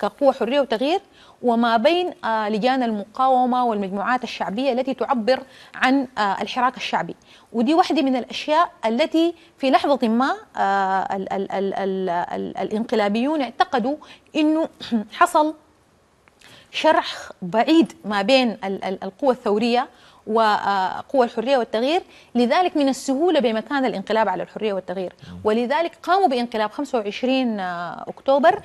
كقوى حريه وتغيير وما بين آه، لجان المقاومة والمجموعات الشعبية التي تعبر عن آه، الحراك الشعبي ودي واحدة من الأشياء التي في لحظة ما آه، الـ ال ال ال ال الانقلابيون اعتقدوا أنه حصل شرح بعيد ما بين القوى الثورية وقوى الحرية والتغيير لذلك من السهولة بمكان الانقلاب على الحرية والتغيير نعم. ولذلك قاموا بانقلاب 25 أكتوبر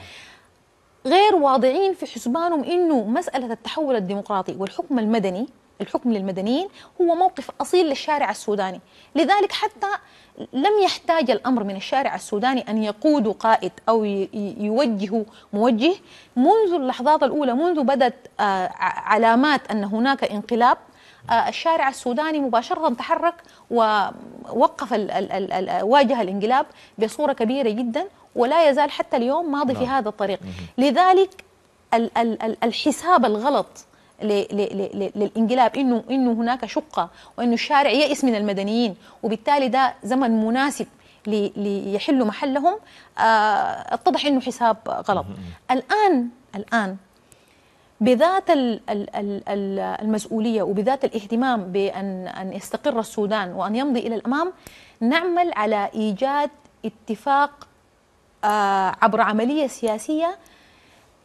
غير واضعين في حسبانهم انه مساله التحول الديمقراطي والحكم المدني الحكم للمدنيين هو موقف اصيل للشارع السوداني، لذلك حتى لم يحتاج الامر من الشارع السوداني ان يقود قائد او يوجه موجه منذ اللحظات الاولى منذ بدت آه، علامات ان هناك انقلاب آه، الشارع السوداني مباشرة تحرك ووقف الـ الـ الـ واجه الانقلاب بصورة كبيرة جدا ولا يزال حتى اليوم ماضي في نعم. هذا الطريق لذلك الحساب الغلط للانقلاب انه انه هناك شقه وانه الشارع يئس من المدنيين وبالتالي ده زمن مناسب ليحلوا محلهم آه، اتضح انه حساب غلط الان الان بذات المسؤولية وبذات الاهتمام بأن أن يستقر السودان وأن يمضي إلى الأمام نعمل على إيجاد اتفاق آه، عبر عملية سياسية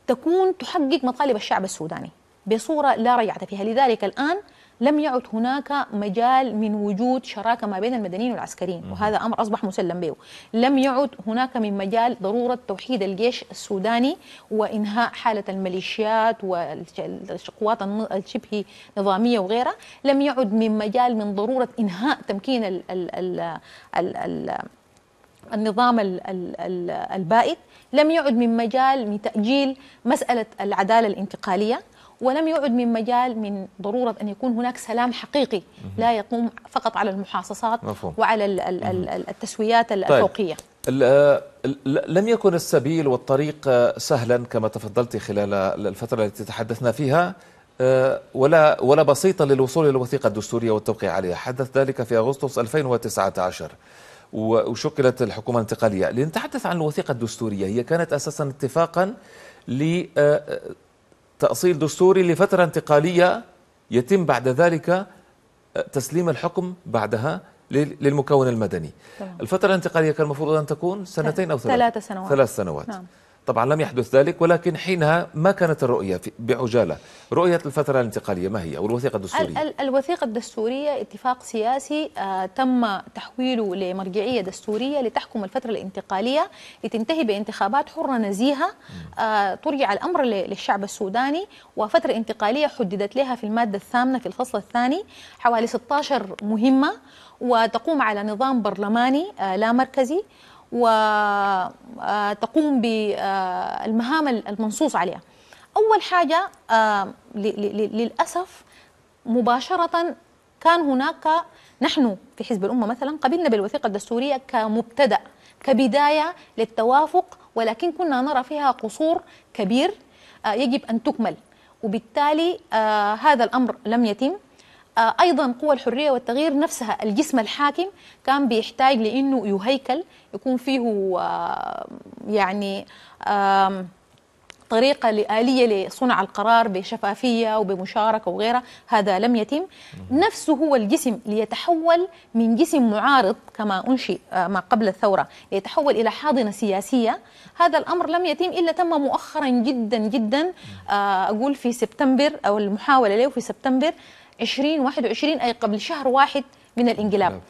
تكون تحقق مطالب الشعب السوداني بصورة لا ريعة فيها لذلك الآن لم يعد هناك مجال من وجود شراكة ما بين المدنيين والعسكريين وهذا أمر أصبح مسلم به لم يعد هناك من مجال ضرورة توحيد الجيش السوداني وإنهاء حالة الميليشيات والقوات الشبه نظامية وغيرها لم يعد من مجال من ضرورة إنهاء تمكين الـ الـ الـ الـ الـ النظام البائد لم يعد من مجال من تأجيل مسألة العدالة الانتقالية ولم يعد من مجال من ضرورة أن يكون هناك سلام حقيقي لا يقوم فقط على المحاصصات مفهوم. وعلى التسويات طيب. الفوقية لم يكن السبيل والطريق سهلا كما تفضلت خلال الفترة التي تحدثنا فيها آه، ولا ولا بسيطا للوصول الى الوثيقه الدستوريه والتوقيع عليها، حدث ذلك في اغسطس 2019 وشكلت الحكومه الانتقاليه، لنتحدث عن الوثيقه الدستوريه، هي كانت اساسا اتفاقا ل آه، آه، تأصيل دستوري لفترة انتقالية يتم بعد ذلك آه، تسليم الحكم بعدها للمكون المدني طبعا. الفترة الانتقالية كان المفروض أن تكون سنتين أو ثلاث ثلاث سنوات ثلاث سنوات نعم. طبعا لم يحدث ذلك ولكن حينها ما كانت الرؤية بعجالة رؤية الفترة الانتقالية ما هي أو الوثيقة الدستورية ال ال الوثيقة الدستورية اتفاق سياسي آه تم تحويله لمرجعية دستورية لتحكم الفترة الانتقالية لتنتهي بانتخابات حرة نزيهة آه ترجع الأمر للشعب السوداني وفترة انتقالية حددت لها في المادة الثامنة في الفصل الثاني حوالي 16 مهمة وتقوم على نظام برلماني آه لا مركزي وتقوم بالمهام المنصوص عليها أول حاجة آه، للأسف مباشرة كان هناك نحن في حزب الأمة مثلا قبلنا بالوثيقة الدستورية كمبتدأ كبداية للتوافق ولكن كنا نرى فيها قصور كبير آه، يجب أن تكمل وبالتالي آه، هذا الأمر لم يتم آه، ايضا قوى الحريه والتغيير نفسها الجسم الحاكم كان بيحتاج لانه يهيكل يكون فيه آه، يعني طريقة لآلية لصنع القرار بشفافية وبمشاركة وغيرها هذا لم يتم نفسه هو الجسم ليتحول من جسم معارض كما أنشئ آه، ما قبل الثورة ليتحول إلى حاضنة سياسية هذا الأمر لم يتم إلا تم مؤخرا جدا جدا أقول في سبتمبر أو المحاولة له في سبتمبر 2021 أي قبل شهر واحد من الانقلاب نعم.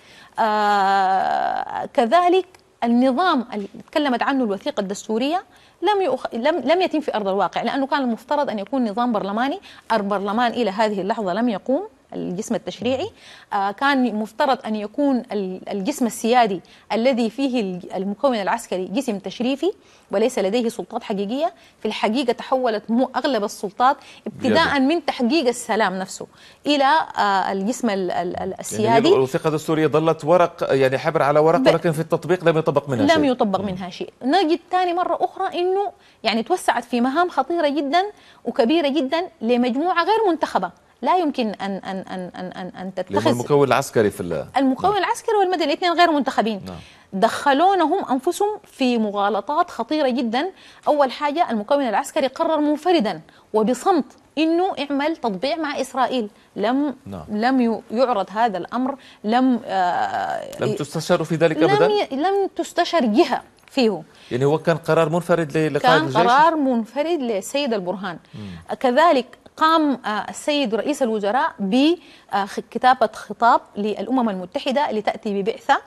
آه كذلك النظام اللي تكلمت عنه الوثيقة الدستورية لم, يؤخ... لم لم يتم في أرض الواقع لأنه كان المفترض أن يكون نظام برلماني البرلمان إلى هذه اللحظة لم يقوم الجسم التشريعي آه، كان مفترض أن يكون الجسم السيادي الذي فيه المكون العسكري جسم تشريفي وليس لديه سلطات حقيقية في الحقيقة تحولت أغلب السلطات ابتداء من تحقيق السلام نفسه إلى آه، الجسم يعني السيادي يعني الوثيقة السورية ظلت ورق يعني حبر على ورق ولكن في التطبيق لم يطبق منها لم شيء لم يطبق منها شيء نجد ثاني مرة أخرى أنه يعني توسعت في مهام خطيرة جدا وكبيرة جدا لمجموعة غير منتخبة لا يمكن ان ان ان ان ان, أن تتخذ المكون العسكري في المكون نعم. العسكري والمدني الاثنين غير منتخبين نعم. دخلونا هم انفسهم في مغالطات خطيره جدا اول حاجه المكون العسكري قرر منفردا وبصمت انه اعمل تطبيع مع اسرائيل لم نعم. لم يعرض هذا الامر لم آه لم تستشر في ذلك لم ابدا لم تستشر جهه فيه يعني هو كان قرار منفرد لقائد الجيش كان قرار منفرد للسيد البرهان م. كذلك قام آه، السيد رئيس الوزراء بكتابة خطاب للأمم المتحدة لتأتي ببعثة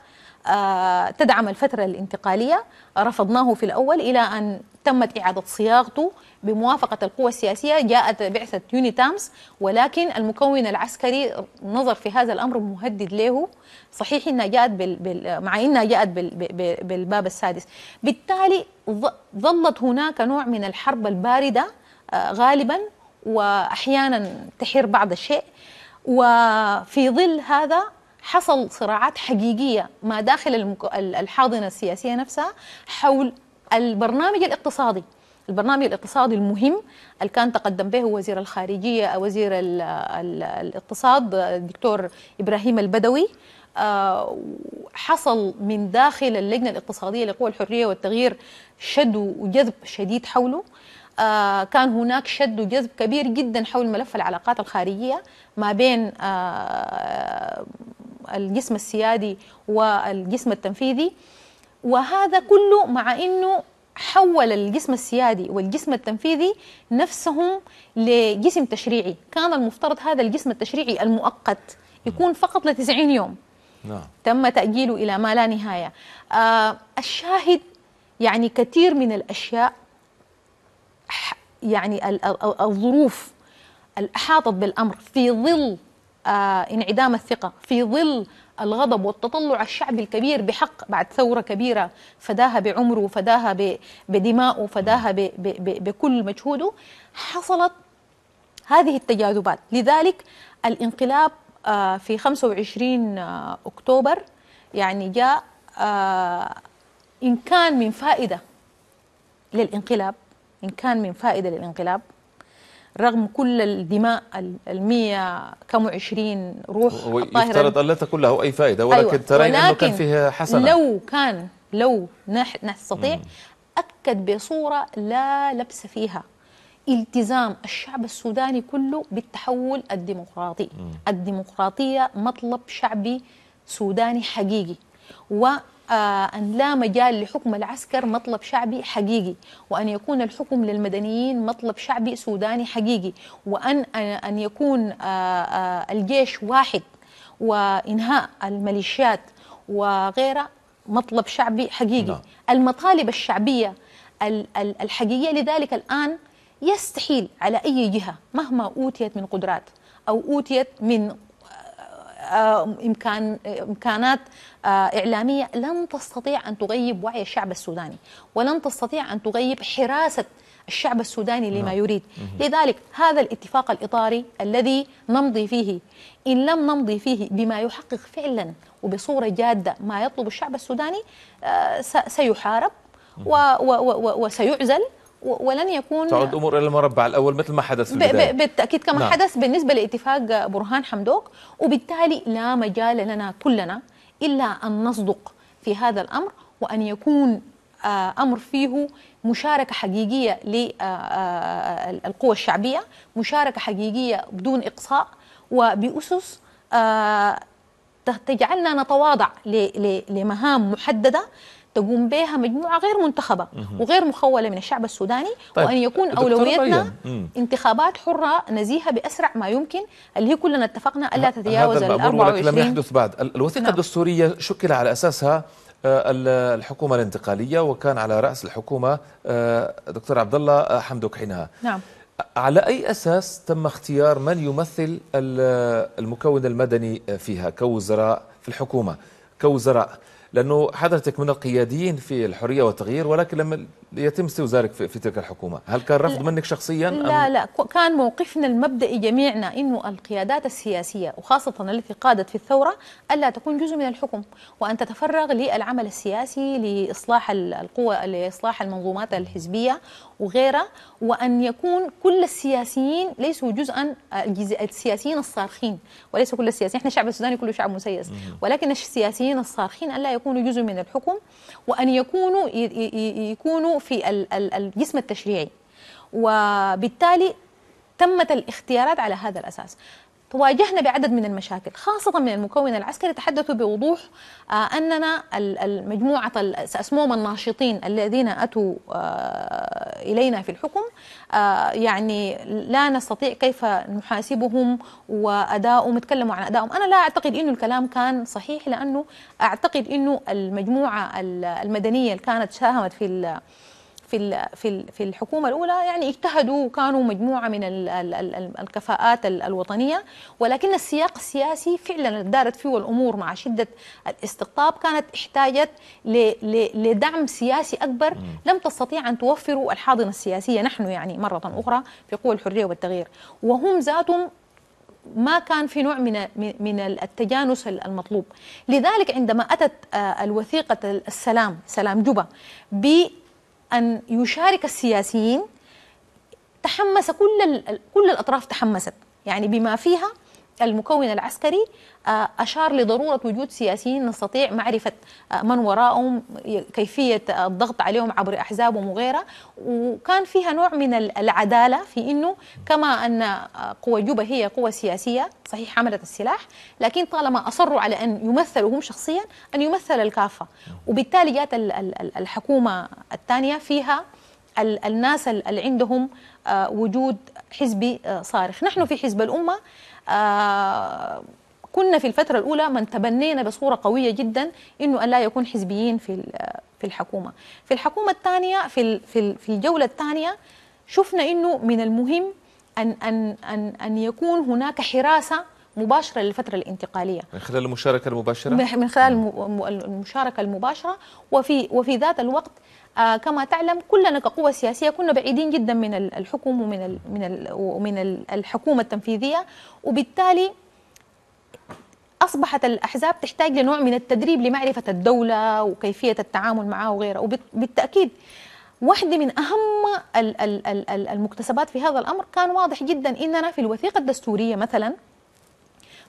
آه، تدعم الفترة الانتقالية رفضناه في الأول إلى أن تمت إعادة صياغته بموافقة القوى السياسية جاءت بعثة تامس ولكن المكون العسكري نظر في هذا الأمر مهدد له صحيح إنها جاءت بال بال مع إنها جاءت بال بال بالباب السادس بالتالي ظلت هناك نوع من الحرب الباردة آه، غالبا واحيانا تحير بعض الشيء وفي ظل هذا حصل صراعات حقيقيه ما داخل الحاضنه السياسيه نفسها حول البرنامج الاقتصادي البرنامج الاقتصادي المهم اللي كان تقدم به وزير الخارجيه وزير الـ الـ الاقتصاد الدكتور ابراهيم البدوي آه، حصل من داخل اللجنه الاقتصاديه لقوى الحريه والتغيير شد وجذب شديد حوله آه، كان هناك شد وجذب كبير جدا حول ملف العلاقات الخارجية ما بين آه، الجسم السيادي والجسم التنفيذي وهذا كله مع أنه حول الجسم السيادي والجسم التنفيذي نفسهم لجسم تشريعي كان المفترض هذا الجسم التشريعي المؤقت يكون فقط ل 90 يوم نعم. تم تأجيله إلى ما لا نهاية آه الشاهد يعني كثير من الأشياء يعني الظروف الاحاطت احاطت بالامر في ظل آه، انعدام الثقه في ظل الغضب والتطلع الشعبي الكبير بحق بعد ثوره كبيره فداها بعمره فداها بدمائه فداها بكل مجهوده حصلت هذه التجاذبات لذلك الانقلاب آه، في 25 آه، اكتوبر يعني جاء ان كان من فائده للانقلاب إن كان من فائدة للانقلاب رغم كل الدماء المية كم وعشرين روح يفترض أن لا تكون له أي فائدة ولكن أيوة. ترين أنه كان فيها حسنة لو كان لو نستطيع أكد بصورة لا لبس فيها التزام الشعب السوداني كله بالتحول الديمقراطي الديمقراطية مطلب شعبي سوداني حقيقي و آه، أن لا مجال لحكم العسكر مطلب شعبي حقيقي وأن يكون الحكم للمدنيين مطلب شعبي سوداني حقيقي وأن أن يكون آه، آه، الجيش واحد وإنهاء الميليشيات وغيرها مطلب شعبي حقيقي لا. نعم. المطالب الشعبية الحقيقية لذلك الآن يستحيل على أي جهة مهما أوتيت من قدرات أو أوتيت من آه، إمكان إمكانات آه، إعلامية لن تستطيع أن تغيب وعي الشعب السوداني ولن تستطيع أن تغيب حراسة الشعب السوداني لما نعم. يريد لذلك هذا الاتفاق الإطاري الذي نمضي فيه إن لم نمضي فيه بما يحقق فعلا وبصورة جادة ما يطلب الشعب السوداني آه، سيحارب وسيعزل ولن يكون تعود امور الى المربع الاول مثل ما حدث في البداية. بالتاكيد كما نعم. حدث بالنسبه لاتفاق برهان حمدوك وبالتالي لا مجال لنا كلنا الا ان نصدق في هذا الامر وان يكون آه، امر فيه مشاركه حقيقيه للقوى آه، آه، الشعبيه مشاركه حقيقيه بدون اقصاء وباسس تجعلنا نتواضع لمهام محدده تقوم بها مجموعة غير منتخبة وغير مخولة من الشعب السوداني طيب. وأن يكون أولويتنا انتخابات حرة نزيهة بأسرع ما يمكن اللي هي كلنا اتفقنا ألا تتجاوز ال 24 لم يحدث بعد الوثيقة نعم. الدستورية شكل على أساسها آه، الحكومة الانتقالية وكان على رأس الحكومة آه، دكتور عبد الله آه، حمدوك حينها نعم على أي أساس تم اختيار من يمثل المكون المدني فيها كوزراء في الحكومة كوزراء لأنه حضرتك من القياديين في الحرية والتغيير ولكن لما يتم استوزارك في, في تلك الحكومة هل كان رفض منك شخصيا؟ لا لا كان موقفنا المبدئي جميعنا أنه القيادات السياسية وخاصة التي قادت في الثورة ألا تكون جزء من الحكم وأن تتفرغ للعمل السياسي لإصلاح القوى لإصلاح المنظومات الحزبية وغيرها وأن يكون كل السياسيين ليسوا جزءا السياسيين الصارخين وليس كل السياسيين احنا الشعب السوداني كله شعب مسيس ولكن السياسيين الصارخين ألا يكونوا جزء من الحكم وأن يكونوا يكونوا في الجسم التشريعي وبالتالي تمت الاختيارات على هذا الأساس تواجهنا بعدد من المشاكل خاصة من المكون العسكري تحدثوا بوضوح آه، أننا مجموعة سأسموهم الناشطين الذين أتوا آه، إلينا في الحكم آه، يعني لا نستطيع كيف نحاسبهم وأدائهم يتكلموا عن أدائهم أنا لا أعتقد أنه الكلام كان صحيح لأنه أعتقد أنه المجموعة المدنية اللي كانت ساهمت في في في في الحكومه الاولى يعني اجتهدوا وكانوا مجموعه من الكفاءات الوطنيه ولكن السياق السياسي فعلا دارت فيه الامور مع شده الاستقطاب كانت احتاجت لدعم سياسي اكبر لم تستطيع ان توفره الحاضنه السياسيه نحن يعني مره اخرى في قوى الحريه والتغيير وهم ذاتهم ما كان في نوع من من التجانس المطلوب لذلك عندما اتت آه، الوثيقه السلام سلام جوبا ان يشارك السياسيين تحمس كل كل الاطراف تحمست يعني بما فيها المكون العسكري آه، أشار لضرورة وجود سياسيين نستطيع معرفة آه، من وراءهم كيفية آه، الضغط عليهم عبر أحزابهم وغيرها وكان فيها نوع من العدالة في أنه كما أن قوة جوبا هي قوة سياسية صحيح حملت السلاح لكن طالما أصروا على أن يمثلوا هم شخصيا أن يمثل الكافة وبالتالي جاءت الحكومة الثانية فيها الناس اللي عندهم وجود حزبي صارخ نحن في حزب الأمة آه، كنا في الفترة الأولى من تبنينا بصورة قوية جدا إنه ألا يكون حزبيين في في الحكومة في الحكومة الثانية في في في الجولة الثانية شفنا إنه من المهم أن أن أن أن يكون هناك حراسة مباشرة للفترة الانتقالية من خلال المشاركة المباشرة من خلال المشاركة المباشرة وفي وفي ذات الوقت آه، كما تعلم كلنا كقوة سياسية كنا بعيدين جدا من الحكم ومن الـ من الـ ومن الحكومة التنفيذية وبالتالي أصبحت الأحزاب تحتاج لنوع من التدريب لمعرفة الدولة وكيفية التعامل معها وغيرها وبالتأكيد واحدة من أهم المكتسبات في هذا الأمر كان واضح جدا إننا في الوثيقة الدستورية مثلا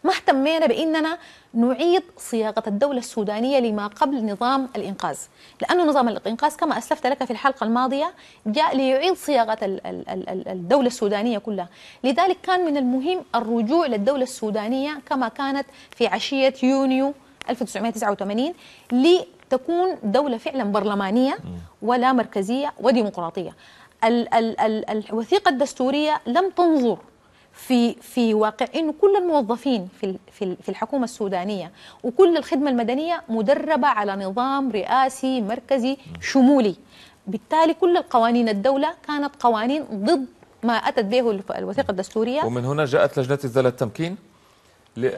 ما اهتمينا باننا نعيد صياغه الدوله السودانيه لما قبل نظام الانقاذ، لانه نظام الانقاذ كما اسلفت لك في الحلقه الماضيه جاء ليعيد صياغه الدوله السودانيه كلها، لذلك كان من المهم الرجوع للدوله السودانيه كما كانت في عشيه يونيو 1989 لتكون دولة فعلا برلمانية ولا مركزية وديمقراطية الوثيقة الدستورية لم تنظر في في واقع انه كل الموظفين في في الحكومه السودانيه وكل الخدمه المدنيه مدربه على نظام رئاسي مركزي شمولي بالتالي كل القوانين الدوله كانت قوانين ضد ما اتت به الوثيقه الدستوريه ومن هنا جاءت لجنه الذله التمكين ل...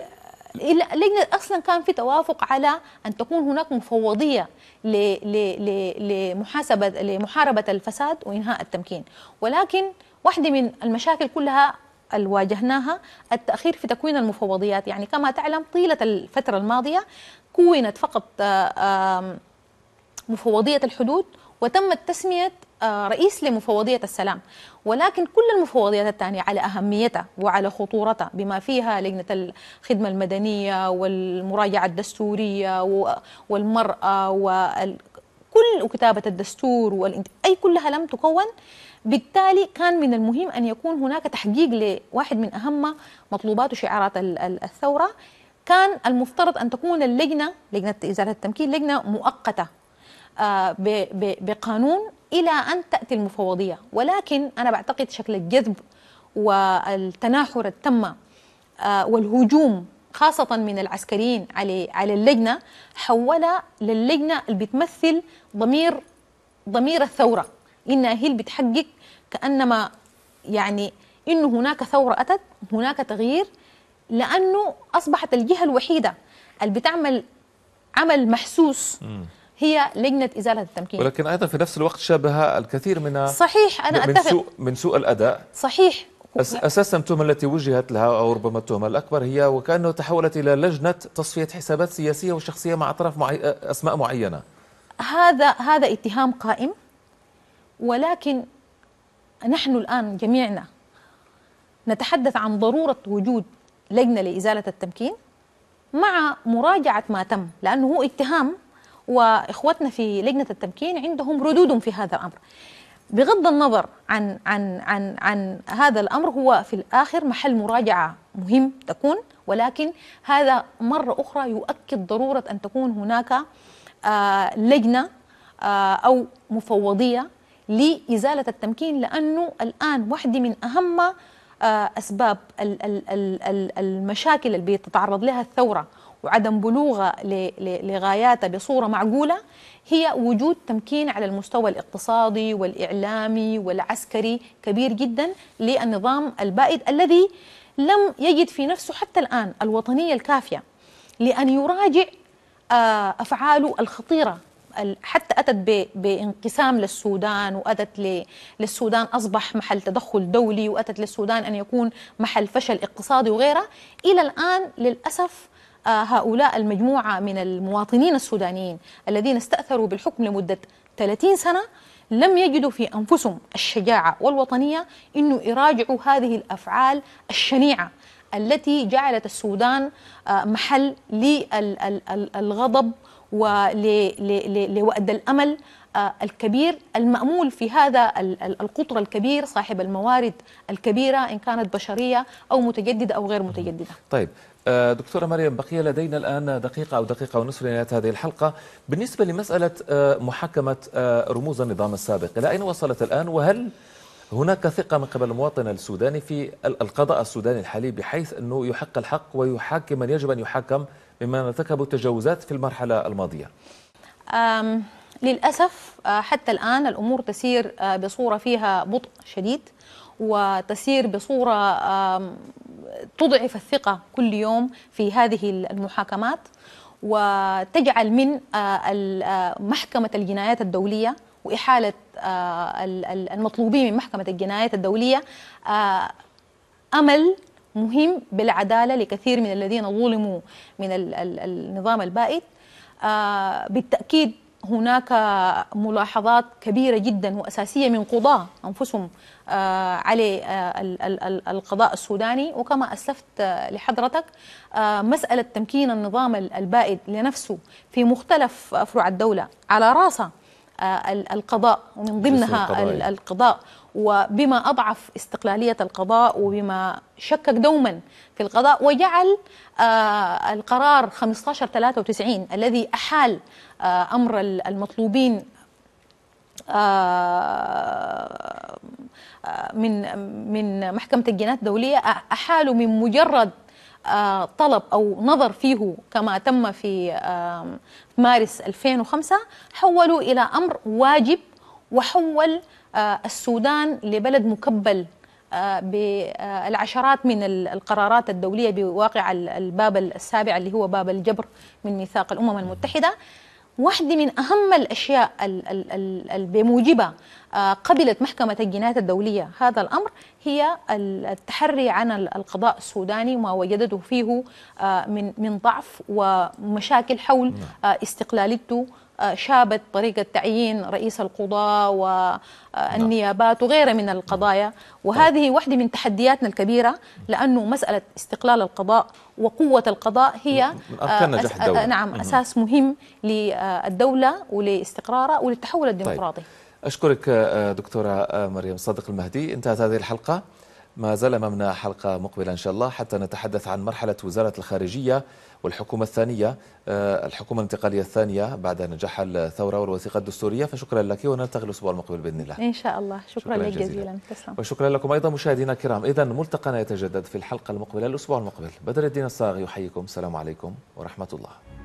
لجنة أصلا كان في توافق على أن تكون هناك مفوضية لمحاسبة لمحاربة الفساد وإنهاء التمكين ولكن واحدة من المشاكل كلها الواجهناها واجهناها التأخير في تكوين المفوضيات يعني كما تعلم طيلة الفترة الماضية كونت فقط آه، مفوضية الحدود وتمت تسمية آه، رئيس لمفوضية السلام ولكن كل المفوضيات الثانية على أهميتها وعلى خطورتها بما فيها لجنة الخدمة المدنية والمراجعة الدستورية والمرأة وكل وكتابة الدستور أي كلها لم تكون بالتالي كان من المهم أن يكون هناك تحقيق لواحد من أهم مطلوبات وشعارات الثورة كان المفترض أن تكون اللجنة لجنة إزالة التمكين لجنة مؤقتة آه، بقانون إلى أن تأتي المفوضية ولكن أنا بعتقد شكل الجذب والتناحر التم آه، والهجوم خاصة من العسكريين على على اللجنة حولها للجنة اللي بتمثل ضمير ضمير الثورة إنها هي اللي بتحقق كأنما يعني إنه هناك ثورة أتت هناك تغيير لأنه أصبحت الجهة الوحيدة اللي بتعمل عمل محسوس هي لجنه ازاله التمكين ولكن ايضا في نفس الوقت شابها الكثير من صحيح انا من اتفق سوء من سوء الاداء صحيح اساسا التهمه التي وجهت لها او ربما التهمه الاكبر هي وكانه تحولت الى لجنه تصفيه حسابات سياسيه وشخصيه مع اطراف معي اسماء معينه هذا هذا اتهام قائم ولكن نحن الآن جميعنا نتحدث عن ضرورة وجود لجنة لإزالة التمكين مع مراجعة ما تم لأنه هو اتهام وإخوتنا في لجنة التمكين عندهم ردود في هذا الأمر بغض النظر عن عن عن عن هذا الامر هو في الاخر محل مراجعه مهم تكون ولكن هذا مره اخرى يؤكد ضروره ان تكون هناك آه، لجنه آه، او مفوضيه لإزالة التمكين لأنه الآن واحدة من أهم آه، أسباب المشاكل اللي بتتعرض لها الثورة وعدم بلوغها لغاياتها بصورة معقولة هي وجود تمكين على المستوى الاقتصادي والإعلامي والعسكري كبير جدا للنظام البائد الذي لم يجد في نفسه حتى الآن الوطنية الكافية لأن يراجع آه، أفعاله الخطيرة حتى أتت بانقسام للسودان وأتت للسودان أصبح محل تدخل دولي وأتت للسودان أن يكون محل فشل اقتصادي وغيره إلى الآن للأسف آه، هؤلاء المجموعة من المواطنين السودانيين الذين استأثروا بالحكم لمدة 30 سنة لم يجدوا في أنفسهم الشجاعة والوطنية أنه يراجعوا هذه الأفعال الشنيعة التي جعلت السودان آه، محل للغضب ولوأد الأمل آه، الكبير المأمول في هذا القطر الكبير صاحب الموارد الكبيرة إن كانت بشرية أو متجددة أو غير متجددة طيب آه، دكتورة مريم بقي لدينا الآن دقيقة أو دقيقة ونصف لنهاية هذه الحلقة بالنسبة لمسألة آه، محاكمة رموز النظام السابق إلى أين وصلت الآن وهل هناك ثقة من قبل المواطن السوداني في القضاء السوداني الحالي بحيث أنه يحق الحق ويحاكم من يجب أن يحاكم مما ارتكبوا التجاوزات في المرحلة الماضية للأسف آه، حتى الآن الأمور تسير آه، بصورة فيها بطء شديد وتسير بصورة تضعف الثقة كل يوم في هذه المحاكمات وتجعل من آه، محكمة الجنايات الدولية وإحالة المطلوبين من محكمة الجنايات الدولية أمل مهم بالعداله لكثير من الذين ظلموا من النظام البائد آه، بالتاكيد هناك ملاحظات كبيره جدا واساسيه من قضاه انفسهم آه، على آه، القضاء السوداني وكما اسلفت لحضرتك مساله تمكين النظام البائد لنفسه في مختلف افرع الدوله على راسه القضاء ومن ضمنها القضاء وبما أضعف استقلالية القضاء وبما شكك دوما في القضاء وجعل آه، القرار 1593 الذي أحال آه، أمر المطلوبين آه، من من محكمة الجنايات الدولية أحالوا من مجرد طلب أو نظر فيه كما تم في مارس 2005 حولوا إلى أمر واجب وحول آه، السودان لبلد مكبل آه، بالعشرات آه، من القرارات الدولية بواقع الباب السابع اللي هو باب الجبر من ميثاق الأمم المتحدة واحدة من أهم الأشياء بموجبها قبلت محكمة الجنايات الدولية هذا الأمر هي التحري عن القضاء السوداني وما وجدته فيه من من ضعف ومشاكل حول نعم. استقلاليته شابت طريقة تعيين رئيس القضاء والنيابات وغيرها من القضايا وهذه واحدة من تحدياتنا الكبيرة لأنه مسألة استقلال القضاء وقوة القضاء هي أس نعم أساس مهم للدولة ولاستقرارها وللتحول طيب. الديمقراطي طيب. أشكرك آه، دكتورة آه، مريم صادق المهدي انتهت هذه الحلقة ما زال أمامنا حلقة مقبلة إن شاء الله حتى نتحدث عن مرحلة وزارة الخارجية والحكومة الثانية آه، الحكومة الانتقالية الثانية بعد نجاح الثورة والوثيقة الدستورية فشكرا لك ونلتقي الأسبوع المقبل بإذن الله إن شاء الله شكرا, شكرا لك جزيلا تسلم وشكرا لكم أيضا مشاهدينا الكرام إذا ملتقانا يتجدد في الحلقة المقبلة الأسبوع المقبل بدر الدين الصاغي يحييكم السلام عليكم ورحمة الله